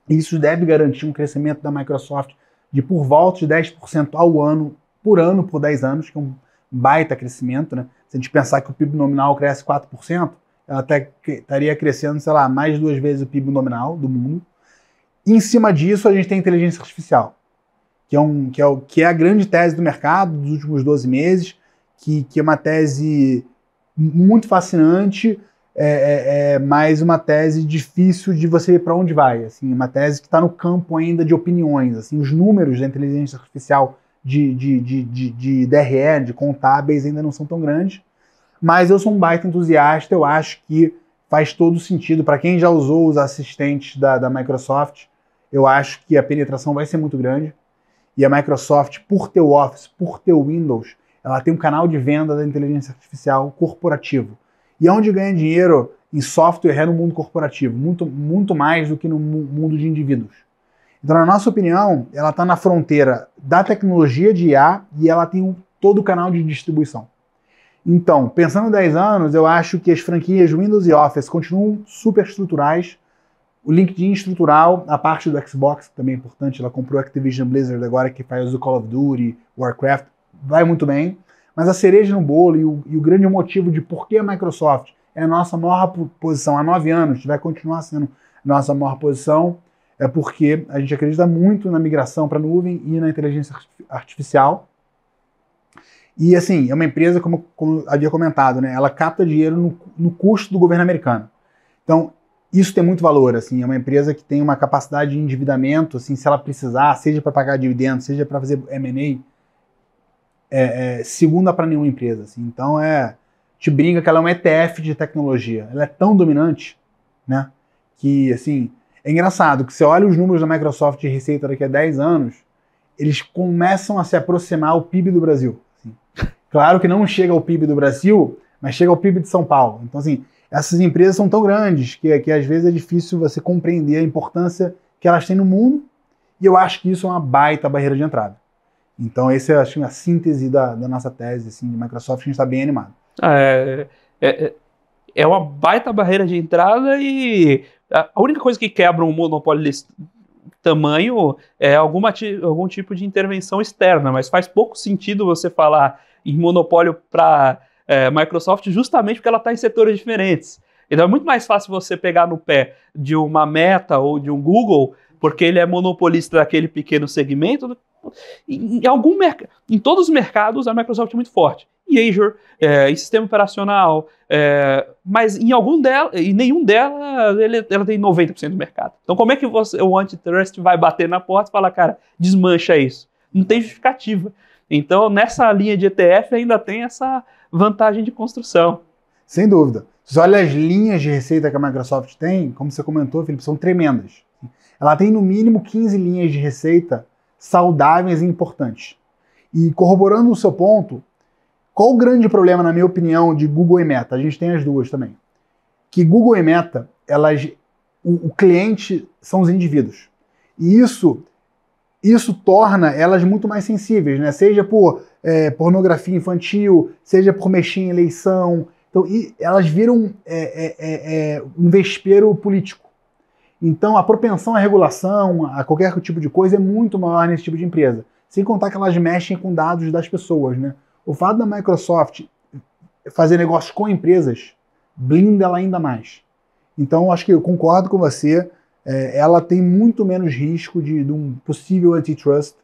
E isso deve garantir um crescimento da Microsoft de por volta de 10% ao ano, por ano, por 10 anos, que é um baita crescimento. Né? Se a gente pensar que o PIB nominal cresce 4%, ela até estaria crescendo, sei lá, mais duas vezes o PIB nominal do mundo. em cima disso, a gente tem a inteligência artificial, que é, um, que é, o, que é a grande tese do mercado dos últimos 12 meses, que, que é uma tese muito fascinante, é, é, é mas uma tese difícil de você ver para onde vai. Assim, uma tese que está no campo ainda de opiniões. Assim, os números da inteligência artificial de, de, de, de, de DRE, de contábeis, ainda não são tão grandes. Mas eu sou um baita entusiasta, eu acho que faz todo sentido. Para quem já usou os assistentes da, da Microsoft, eu acho que a penetração vai ser muito grande. E a Microsoft, por ter o Office, por ter o Windows, ela tem um canal de venda da inteligência artificial corporativo. E é onde ganha dinheiro em software é no mundo corporativo, muito, muito mais do que no mundo de indivíduos. Então, na nossa opinião, ela está na fronteira da tecnologia de IA e ela tem um, todo o canal de distribuição. Então, pensando em 10 anos, eu acho que as franquias Windows e Office continuam super estruturais, o LinkedIn estrutural, a parte do Xbox, que também é importante, ela comprou a Activision Blizzard agora, que faz o Call of Duty, Warcraft, vai muito bem, mas a cereja no bolo e o, e o grande motivo de por que a Microsoft é a nossa maior posição há nove anos, vai continuar sendo nossa maior posição, é porque a gente acredita muito na migração para a nuvem e na inteligência artificial. E assim, é uma empresa, como, como havia comentado, né? Ela capta dinheiro no, no, custo do governo americano. Então, isso tem muito valor, assim, é uma empresa que tem uma capacidade de endividamento, assim, se ela precisar, seja para pagar dividendos, seja para fazer M&A, é, é, segunda para nenhuma empresa. Assim. Então é. Te brinca que ela é uma ETF de tecnologia. Ela é tão dominante, né? Que assim. É engraçado que você olha os números da Microsoft de receita daqui a 10 anos, eles começam a se aproximar ao PIB do Brasil. Assim. Claro que não chega ao PIB do Brasil, mas chega ao PIB de São Paulo. Então, assim, essas empresas são tão grandes que, que às vezes é difícil você compreender a importância que elas têm no mundo, e eu acho que isso é uma baita barreira de entrada. Então, essa é acho, a síntese da, da, nossa tese assim, de Microsoft, a gente está bem animado. Ah, é, é, é, é uma baita barreira de entrada e a única coisa que quebra um monopólio desse tamanho é alguma, algum tipo de intervenção externa, mas faz pouco sentido você falar em monopólio para é, Microsoft justamente porque ela está em setores diferentes. Então é muito mais fácil você pegar no pé de uma Meta ou de um Google porque ele é monopolista daquele pequeno segmento em, algum em todos os mercados, a Microsoft é muito forte. E Azure, é, em sistema operacional, é, mas em algum dela, e nenhum dela ele, ela tem 90% do mercado. Então, como é que você, o antitrust vai bater na porta e falar, cara, desmancha isso? Não tem justificativa. Então, nessa linha de ETF, ainda tem essa vantagem de construção. Sem dúvida. Se olha as linhas de receita que a Microsoft tem, como você comentou, Felipe, são tremendas. Ela tem no mínimo 15 linhas de receita saudáveis e importantes. E corroborando o seu ponto, qual o grande problema, na minha opinião, de Google e Meta? A gente tem as duas também. Que Google e Meta, elas, o, o cliente são os indivíduos. E isso, isso torna elas muito mais sensíveis, né? Seja por é, pornografia infantil, seja por mexer em eleição. Então, elas viram é é, é, é, um vespeiro político. Então, a propensão à regulação, a qualquer tipo de coisa, é muito maior nesse tipo de empresa. Sem contar que elas mexem com dados das pessoas, né? O fato da Microsoft fazer negócio com empresas blinda ela ainda mais. Então, acho que eu concordo com você. É, ela tem muito menos risco de, de, um possível antitrust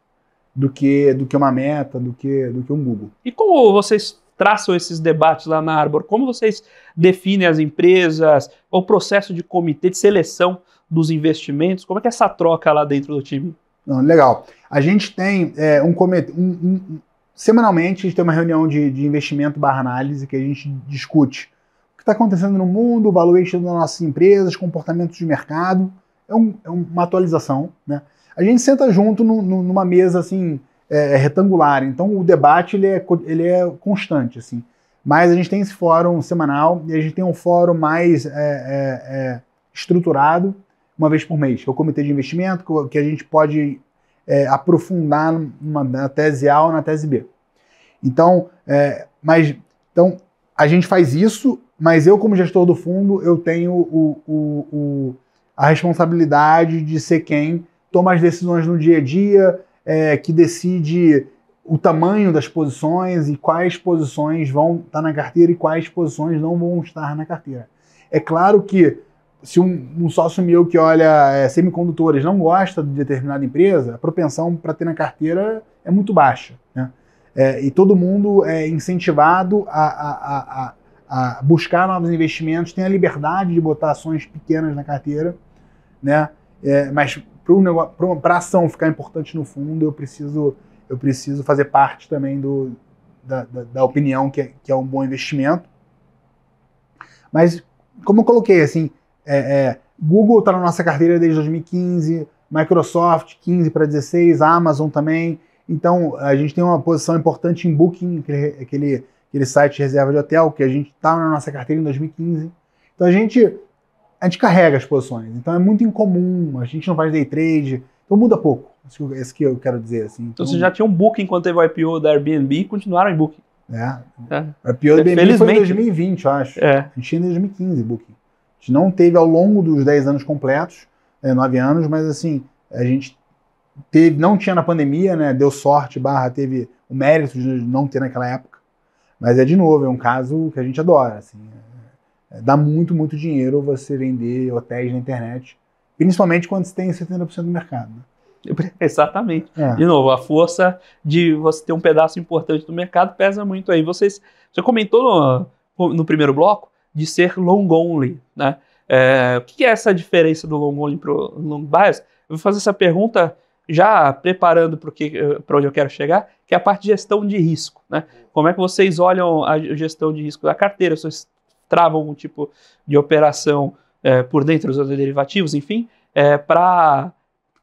do que, do que uma meta, do que, do que um Google. E como vocês traçam esses debates lá na Arbor? Como vocês definem as empresas? O processo de comitê de seleção dos investimentos? Como é que é essa troca lá dentro do time? Não, legal. A gente tem é, um comitê. Um, um, semanalmente a gente tem uma reunião de, de investimento barra análise que a gente discute o que está acontecendo no mundo, o valuation das nossas empresas, comportamentos de mercado. É, um, é uma atualização. Né? A gente senta junto no, no, numa mesa assim é, é retangular, então o debate ele é, ele é constante, assim. Mas a gente tem esse fórum semanal e a gente tem um fórum mais é, é, é estruturado, uma vez por mês, que é o comitê de investimento, que a gente pode é, aprofundar numa, na tese A ou na tese B. Então, mas, então, a gente faz isso, mas eu, como gestor do fundo, eu tenho o, o, o, a responsabilidade de ser quem toma as decisões no dia a dia, é, que decide o tamanho das posições e quais posições vão estar tá na carteira e quais posições não vão estar na carteira. É claro que se um, um sócio meu que olha é, semicondutores não gosta de determinada empresa, a propensão para ter na carteira é muito baixa. Né? É, e todo mundo é incentivado a, a, a, a, buscar novos investimentos, tem a liberdade de botar ações pequenas na carteira, né? É, mas para a ação ficar importante no fundo, eu preciso, eu preciso fazer parte também do, da, da, da opinião que é, que é, um bom investimento. Mas, como eu coloquei, assim, é, é, Google está na nossa carteira desde 2015, Microsoft 15 para 16, Amazon também. Então, a gente tem uma posição importante em Booking, aquele, aquele, aquele site de reserva de hotel, que a gente está na nossa carteira em 2015. Então, a gente a gente carrega as posições. Então é muito incomum, a gente não faz day trade, então muda pouco. Isso que eu quero dizer. Assim. Então, então você já tinha um booking quando teve o IPO da Airbnb e continuaram em booking. É. é. O IPO da Airbnb Felizmente. foi em 2020, eu acho. É. A gente tinha em 2015 booking. A gente não teve ao longo dos 10 anos completos, 9 é, anos, mas assim, a gente teve, não tinha na pandemia, né? Deu sorte, barra, teve o mérito de não ter naquela época. Mas é de novo, é um caso que a gente adora. Assim, é. É, dá muito, muito dinheiro você vender hotéis na internet, principalmente quando você tem 70% do mercado. Né? (laughs) Exatamente. É. De novo, a força de você ter um pedaço importante do mercado pesa muito aí. Vocês, você comentou no, no primeiro bloco de ser long only, né? É, o que é essa diferença do long only para o long bias? Eu vou fazer essa pergunta já preparando para onde eu quero chegar, que é a parte de gestão de risco. Né? Como é que vocês olham a gestão de risco da carteira? Vocês trava algum tipo de operação é, por dentro dos derivativos, enfim, é, para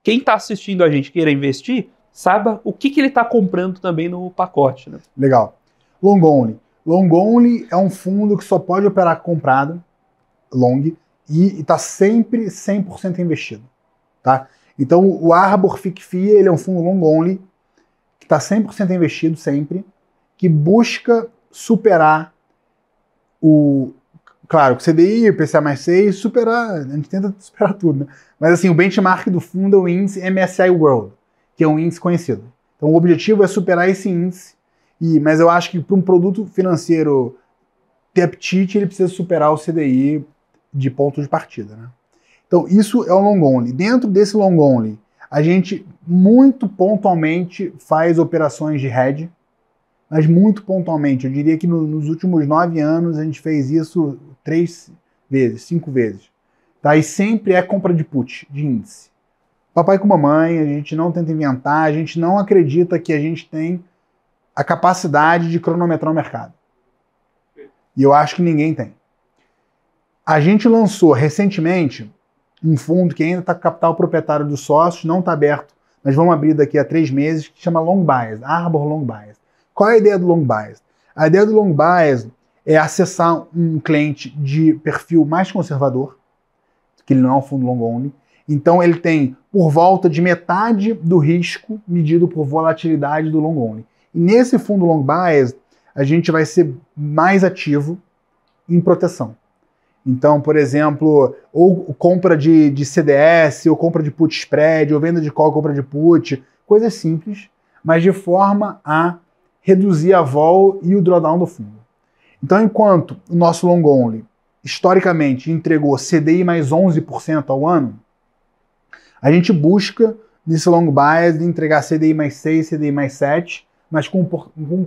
quem está assistindo a gente queira investir, saiba o que, que ele está comprando também no pacote. Né? Legal. Long Only. Long Only é um fundo que só pode operar comprado, long, e está sempre 100% investido. Tá? Então, o Arbor FICFIA ele é um fundo long only, que está 100% investido sempre, que busca superar o claro, o CDI, o PCA mais 6, superar, a gente tenta superar tudo, né? Mas assim, o benchmark do fundo é o índice MSCI World, que é um índice conhecido. Então o objetivo é superar esse índice, e, mas eu acho que para um produto financeiro ter apetite, ele precisa superar o CDI de ponto de partida, né? Então isso é o long only. Dentro desse long only, a gente muito pontualmente faz operações de hedge, mas muito pontualmente. Eu diria que no, nos últimos nove anos a gente fez isso três vezes, cinco vezes. Tá? E sempre é compra de put, de índice. Papai com mamãe, a gente não tenta inventar, a gente não acredita que a gente tem a capacidade de cronometrar o mercado. E eu acho que ninguém tem. A gente lançou recentemente um fundo que ainda está com capital proprietário dos sócios, não está aberto, mas vamos abrir daqui a três meses, que chama Long Bias, Arbor Long Bias. Qual é a ideia do Long Bias? A ideia do Long Bias é acessar um cliente de perfil mais conservador, que ele não é um fundo long only. Então ele tem por volta de metade do risco medido por volatilidade do long only. E nesse fundo long biased, a gente vai ser mais ativo em proteção. Então, por exemplo, ou compra de, de CDS, ou compra de put spread, ou venda de call, compra de put, coisas simples, mas de forma a reduzir a vol e o drawdown do fundo. Então, enquanto o nosso long only historicamente entregou CDI mais 11% ao ano, a gente busca nesse long bias entregar CDI mais 6, CDI mais 7, mas com um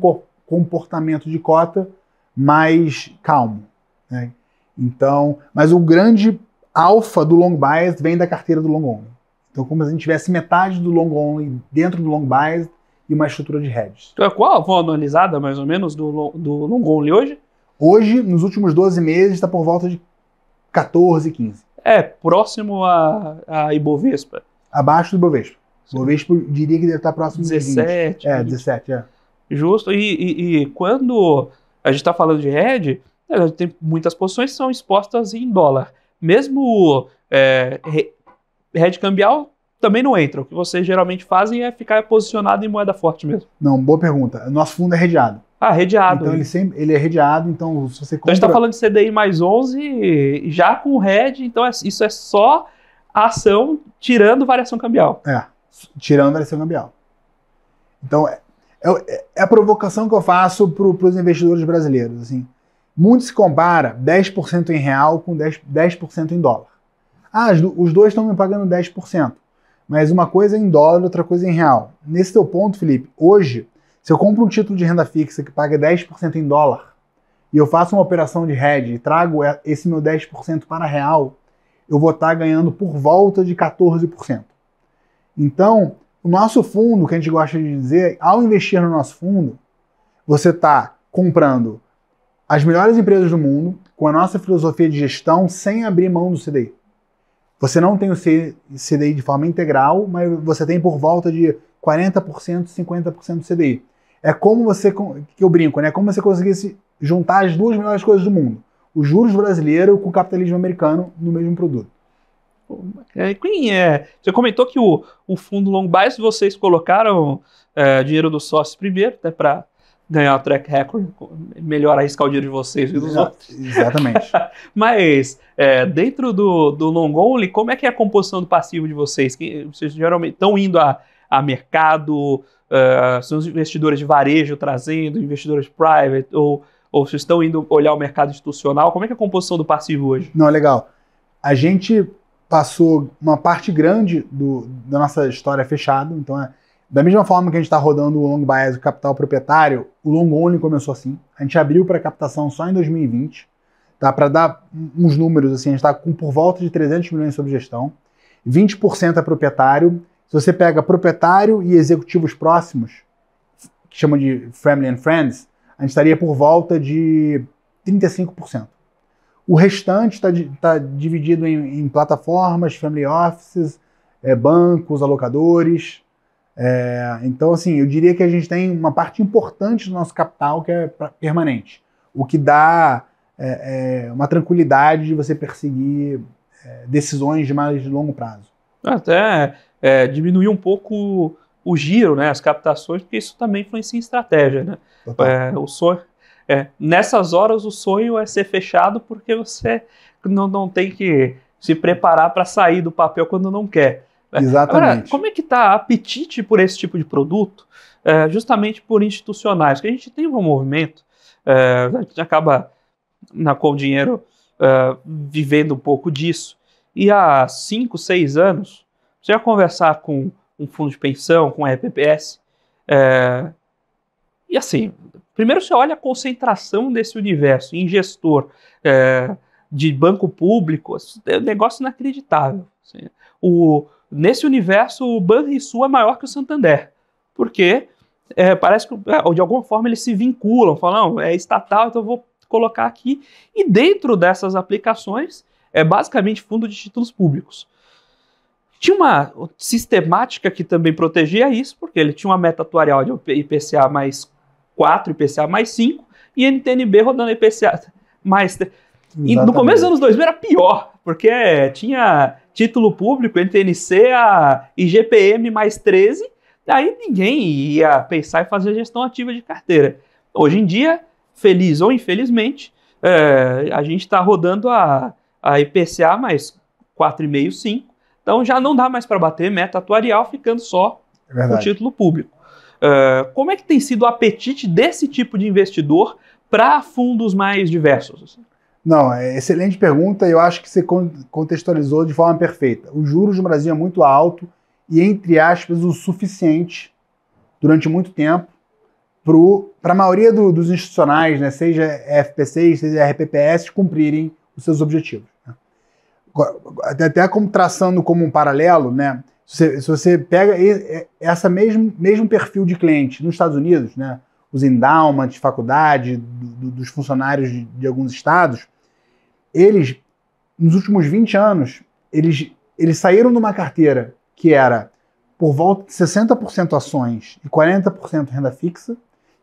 comportamento de cota mais calmo. Né? Então, mas o grande alfa do long bias vem da carteira do long only. Então, como se a gente tivesse metade do long only dentro do long bias e uma estrutura de hedge. Então, é qual a avó anualizada, mais ou menos, do, do long only hoje? Hoje, nos últimos 12 meses, está por volta de 14, 15. É, próximo a, a Ibovespa. Abaixo do Ibovespa. Sim. Ibovespa diria que deve estar tá próximo de 17. É, 17, é. Justo. E, e, e quando a gente está falando de hedge, né, tem muitas posições que são expostas em dólar. Mesmo é, hedge cambial também não entra. O que vocês geralmente fazem é ficar posicionado em moeda forte mesmo. Não, boa pergunta. Nosso fundo é redeado. Ah, redeado. Então ele, sempre, ele é redeado, então se você compra... Então a gente está falando de CDI mais 11 já com red, então é, isso é só ação tirando variação cambial. É, tirando variação cambial. Então é, é, é a provocação que eu faço para os investidores brasileiros. Assim. Muito se compara 10% em real com 10%, 10 em dólar. Ah, os dois estão me pagando 10%, mas uma coisa é em dólar, outra coisa é em real. Nesse teu ponto, Felipe, hoje se eu compro um título de renda fixa que paga 10% em dólar e eu faço uma operação de hedge e trago é, esse meu 10% para real, eu vou estar tá ganhando por volta de 14%. Então, o nosso fundo, que a gente gosta de dizer, ao investir no nosso fundo, você está comprando as melhores empresas do mundo com a nossa filosofia de gestão sem abrir mão do CDI. Você não tem o CDI de forma integral, mas você tem por volta de 40%, 50% do CDI. É como você, que eu brinco, né? É como você conseguisse juntar as duas melhores coisas do mundo. Os juros brasileiros com o capitalismo americano no mesmo produto. É, é, você comentou que o, o fundo long bias vocês colocaram é, dinheiro do sócio primeiro, até né, para ganhar o track record, melhor arriscar o dinheiro de vocês e dos outros. Exatamente. (laughs) Mas é, dentro do, do long only, como é que é a composição do passivo de vocês? Que, vocês geralmente estão indo a a mercado, uh, eh, são os investidores de varejo trazendo, investidores private, ou, ou se estão indo olhar o mercado institucional? Como é que é a composição do passivo hoje? Não, é legal. A gente passou uma parte grande do, da nossa história fechada, então é, da mesma forma que a gente está rodando o long bias, o capital proprietário, o long only começou assim. A gente abriu para captação só em 2020, tá? Para dar uns números assim, a gente está com por volta de 300 milhões sob gestão, 20% é proprietário, se você pega proprietário e executivos próximos, que chamam de family and friends, a gente estaria por volta de 35%. O restante está tá dividido em, em, plataformas, family offices, é, bancos, alocadores. É, então, assim, eu diria que a gente tem uma parte importante do nosso capital que é permanente, o que dá é, é, uma tranquilidade de você perseguir é, decisões de mais longo prazo. Até é, diminuir um pouco o giro, né, as captações, porque isso também influencia em estratégia. Né? É, o sonho, é, nessas horas o sonho é ser fechado porque você não, não tem que se preparar para sair do papel quando não quer. É, Exatamente. Agora, como é que está apetite por esse tipo de produto, é, justamente por institucionais? Que a gente tem um movimento, é, a gente acaba na Com Dinheiro é, vivendo um pouco disso. E há cinco, seis anos, você vai conversar com um fundo de pensão, com um RPPS, é... e assim, primeiro você olha a concentração desse universo em gestor é... de banco público, é um negócio inacreditável. Assim. O, nesse universo, o Banrisul é maior que o Santander, porque é, parece que é, de alguma forma eles se vinculam, falam, não, é estatal, então eu vou colocar aqui. E dentro dessas aplicações, é basicamente fundo de títulos públicos. Tinha uma sistemática que também protegia isso, porque ele tinha uma meta atuarial de IPCA mais 4, IPCA mais 5, e NTNB rodando IPCA mais 3. E no começo dos anos 2000 era pior, porque tinha título público, NTNC, a IGPM mais 13, daí ninguém ia pensar em fazer gestão ativa de carteira. Hoje em dia, feliz ou infelizmente, é, a gente está rodando a, a IPCA mais 4,5, 5, então já não dá mais para bater meta atuarial, ficando só é o título público. Uh, como é que tem sido o apetite desse tipo de investidor para fundos mais diversos? Não, é excelente pergunta. Eu acho que você contextualizou de forma perfeita. O juros no Brasil é muito alto e, entre aspas, o suficiente durante muito tempo para a maioria do, dos institucionais, né, seja FP6, seja RPPS, cumprirem os seus objetivos até como traçando como um paralelo, né? Se, se você pega é, essa mesmo, mesmo perfil de cliente nos Estados Unidos, né? Os endowments, faculdade, do, dos funcionários de, de alguns estados, eles, nos últimos 20 anos, eles, eles saíram de uma carteira que era por volta de 60% ações e 40% renda fixa,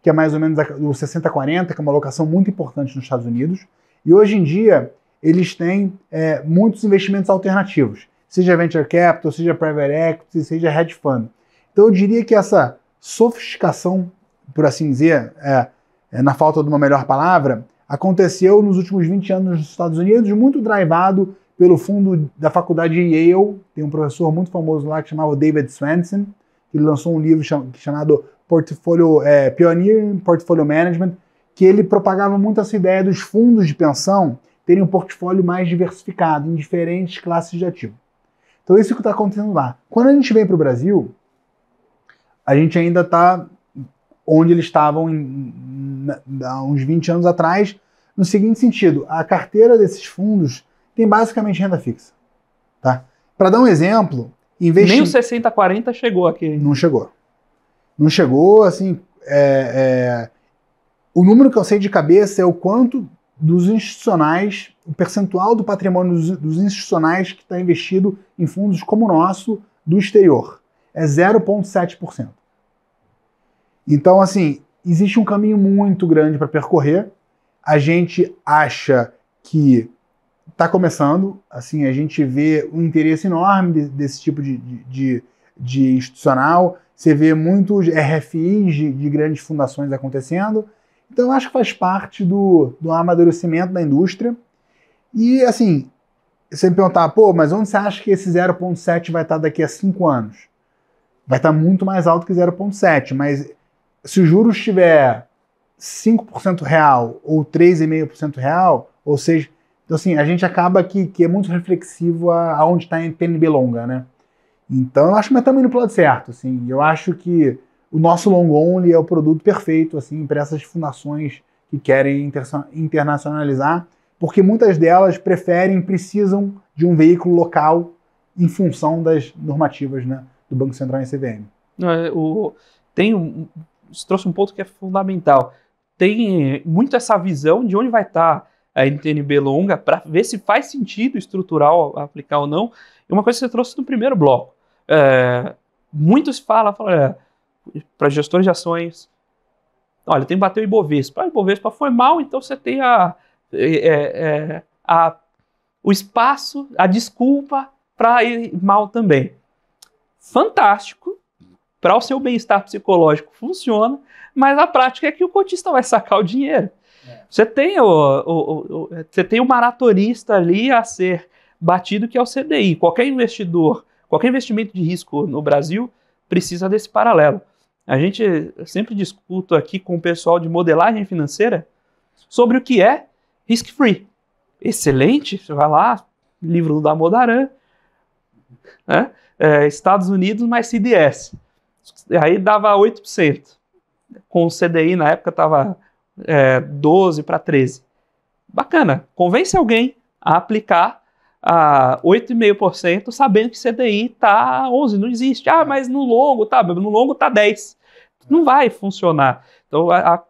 que é mais ou menos o 60-40, que é uma alocação muito importante nos Estados Unidos. E hoje em dia, eles têm é, muitos investimentos alternativos, seja venture capital, seja private equity, seja hedge fund. Então eu diria que essa sofisticação, por assim dizer, é, é, na falta de uma melhor palavra, aconteceu nos últimos 20 anos nos Estados Unidos, muito drivado pelo fundo da faculdade Yale, tem um professor muito famoso lá que chamava David Swenson, que lançou um livro chamado Portfolio, é, Pioneer Portfolio Management, que ele propagava muito essa ideia dos fundos de pensão terem um portfólio mais diversificado em diferentes classes de ativo. Então isso que está acontecendo lá. Quando a gente vem para o Brasil, a gente ainda está onde eles estavam há uns 20 anos atrás, no seguinte sentido, a carteira desses fundos tem basicamente renda fixa. Tá? Para dar um exemplo, investir... Nem o 60-40 chegou aqui. Não chegou. Não chegou, assim... É, é... O número que eu sei de cabeça é o quanto dos institucionais, o percentual do patrimônio dos, dos institucionais que está investido em fundos como o nosso do exterior. É 0,7%. Então, assim, existe um caminho muito grande para percorrer. A gente acha que está começando, assim, a gente vê um interesse enorme de, desse tipo de, de, de, institucional. Você vê muitos RFIs de, de grandes fundações acontecendo. Então, acho que faz parte do, do amadurecimento da indústria. E, assim, você me perguntar, pô, mas onde você acha que esse 0,7 vai estar daqui a 5 anos? Vai estar muito mais alto que 0,7, mas se o juros estiver 5% real ou 3,5% real, ou seja, então assim, a gente acaba que, que é muito reflexivo aonde está a PNB longa, né? Então eu acho que nós estamos indo para o lado certo, assim, eu acho que o nosso long only é o produto perfeito assim para essas fundações que querem internacionalizar, porque muitas delas preferem, precisam de um veículo local em função das normativas né, do Banco Central e CVM. É, o, tem um, você trouxe um ponto que é fundamental. Tem eh, muito essa visão de onde vai estar a NTNB longa para ver se faz sentido estrutural aplicar ou não. E uma coisa que você trouxe no primeiro bloco. É, eh, muitos falam, é, eh, para gestores de ações. Olha, tem que bater o Ibovespa. Ah, o Ibovespa foi mal, então você tem a, é, é, é a o espaço, a desculpa para ir mal também. Fantástico, para o seu bem-estar psicológico funciona, mas a prática é que o cotista vai sacar o dinheiro. É. Você tem o, o, o, você tem o maratonista ali a ser batido, que é o CDI. Qualquer investidor, qualquer investimento de risco no Brasil precisa desse paralelo. A gente sempre discuto aqui com o pessoal de modelagem financeira sobre o que é risk free. Excelente, você vai lá, livro do Damodaran, né? É, Estados Unidos mais CDS. Aí dava 8%. Com o CDI na época estava é, 12 para 13. Bacana, convence alguém a aplicar a 8,5% sabendo que CDI está 11, não existe. Ah, mas no longo, tá, no longo tá 10 não vai funcionar. Então, a, a,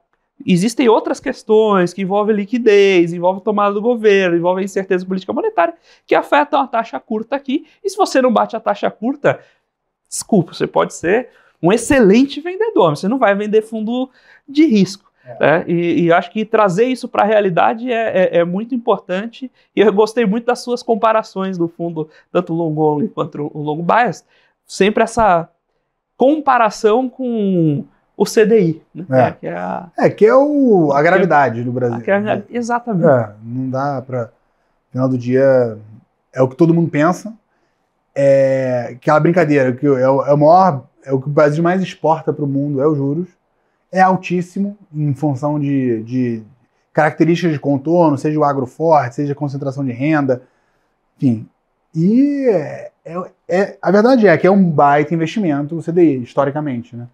existem outras questões que envolvem liquidez, envolvem tomada do governo, envolvem incerteza política monetária, que afetam a taxa curta aqui. E se você não bate a taxa curta, desculpa, você pode ser um excelente vendedor, mas você não vai vender fundo de risco. É. Né? E, e, acho que trazer isso para a realidade é, é, é, muito importante. E eu gostei muito das suas comparações do fundo, tanto o long only quanto o long bias. Sempre essa comparação com o CDI, né? É, que é, a, é, que é o, a é gravidade é, do Brasil. É, né? Exatamente. É, não dá para. Final do dia, é o que todo mundo pensa. É aquela brincadeira, que é o, é o maior. É o que o Brasil mais exporta para o mundo, é os juros. É altíssimo em função de, de características de contorno, seja o agro forte, seja a concentração de renda, enfim. E é, é, é, a verdade é que é um baita investimento o CDI, historicamente, né?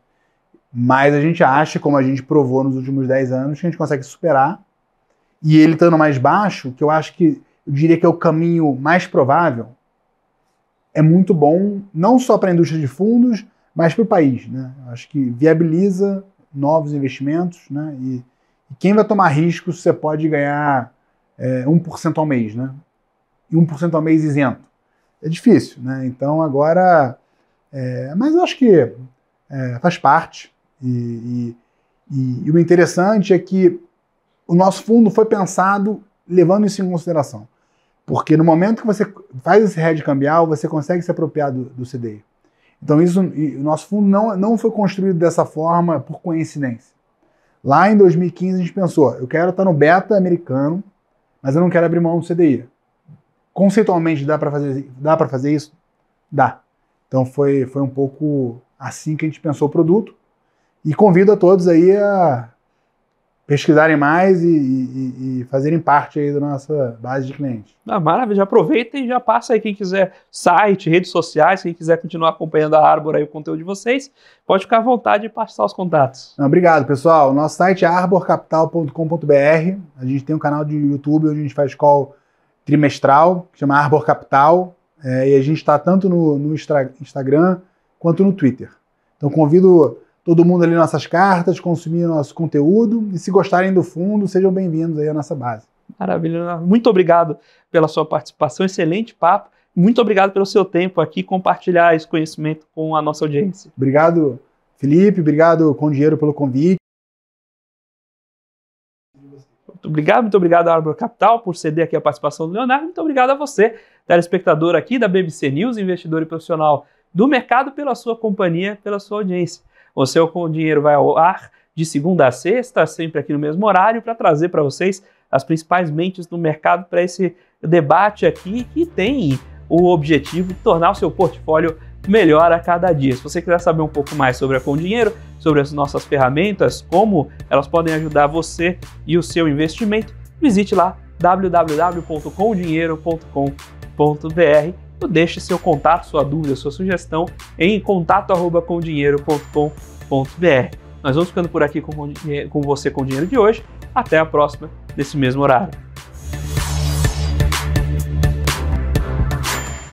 Mas a gente acha, como a gente provou nos últimos 10 anos, que a gente consegue superar. E ele estando mais baixo, que eu acho que eu diria que é o caminho mais provável, é muito bom, não só para a indústria de fundos, mas para o país. Né? Eu acho que viabiliza novos investimentos, né? E, e quem vai tomar risco, você pode ganhar é, 1% ao mês, né? E 1% ao mês isento é difícil, né? Então agora, é, mas eu acho que é, faz parte. E, e, e, o interessante é que o nosso fundo foi pensado levando isso em consideração. Porque no momento que você faz esse hedge cambial, você consegue se apropriar do, do CDI. Então isso, o nosso fundo não, não foi construído dessa forma por coincidência. Lá em 2015 a gente pensou, eu quero estar no beta americano, mas eu não quero abrir mão do CDI. Conceitualmente dá para fazer, dá para fazer isso? Dá. Então foi, foi um pouco assim que a gente pensou o produto. E convido a todos aí a pesquisarem mais e, e, e fazerem parte aí da nossa base de clientes. Ah, maravilha, aproveita e já passa aí quem quiser site, redes sociais, quem quiser continuar acompanhando a Arbor aí o conteúdo de vocês, pode ficar à vontade e passar os contatos. Não, obrigado, pessoal. Nosso site é arborcapital.com.br. A gente tem um canal de YouTube onde a gente faz call trimestral, que chama Arbor Capital, é, e a gente está tanto no, no Instagram quanto no Twitter. Então convido todo mundo a ler nossas cartas, consumir nosso conteúdo e se gostarem do fundo, sejam bem-vindos aí à nossa base. Maravilha, muito obrigado pela sua participação, excelente papo. Muito obrigado pelo seu tempo aqui compartilhar esse conhecimento com a nossa audiência. Obrigado, Felipe, obrigado com dinheiro pelo convite. Muito obrigado, muito obrigado à Árvore Capital por ceder aqui a participação do Leonardo. Muito obrigado a você, telespectador aqui da BBC News, investidor e profissional do mercado, pela sua companhia, pela sua audiência. O seu Com o Dinheiro vai ao ar de segunda a sexta, sempre aqui no mesmo horário, para trazer para vocês as principais mentes do mercado para esse debate aqui que tem o objetivo de tornar o seu portfólio melhor a cada dia. Se você quiser saber um pouco mais sobre a Com Dinheiro, sobre as nossas ferramentas, como elas podem ajudar você e o seu investimento, visite lá www.comdinheiro.com.br ou então, deixe seu contato, sua dúvida, sua sugestão em contato@comdinheiro.com.br. Nós vamos ficando por aqui com, com você com o dinheiro de hoje. Até a próxima, nesse mesmo horário.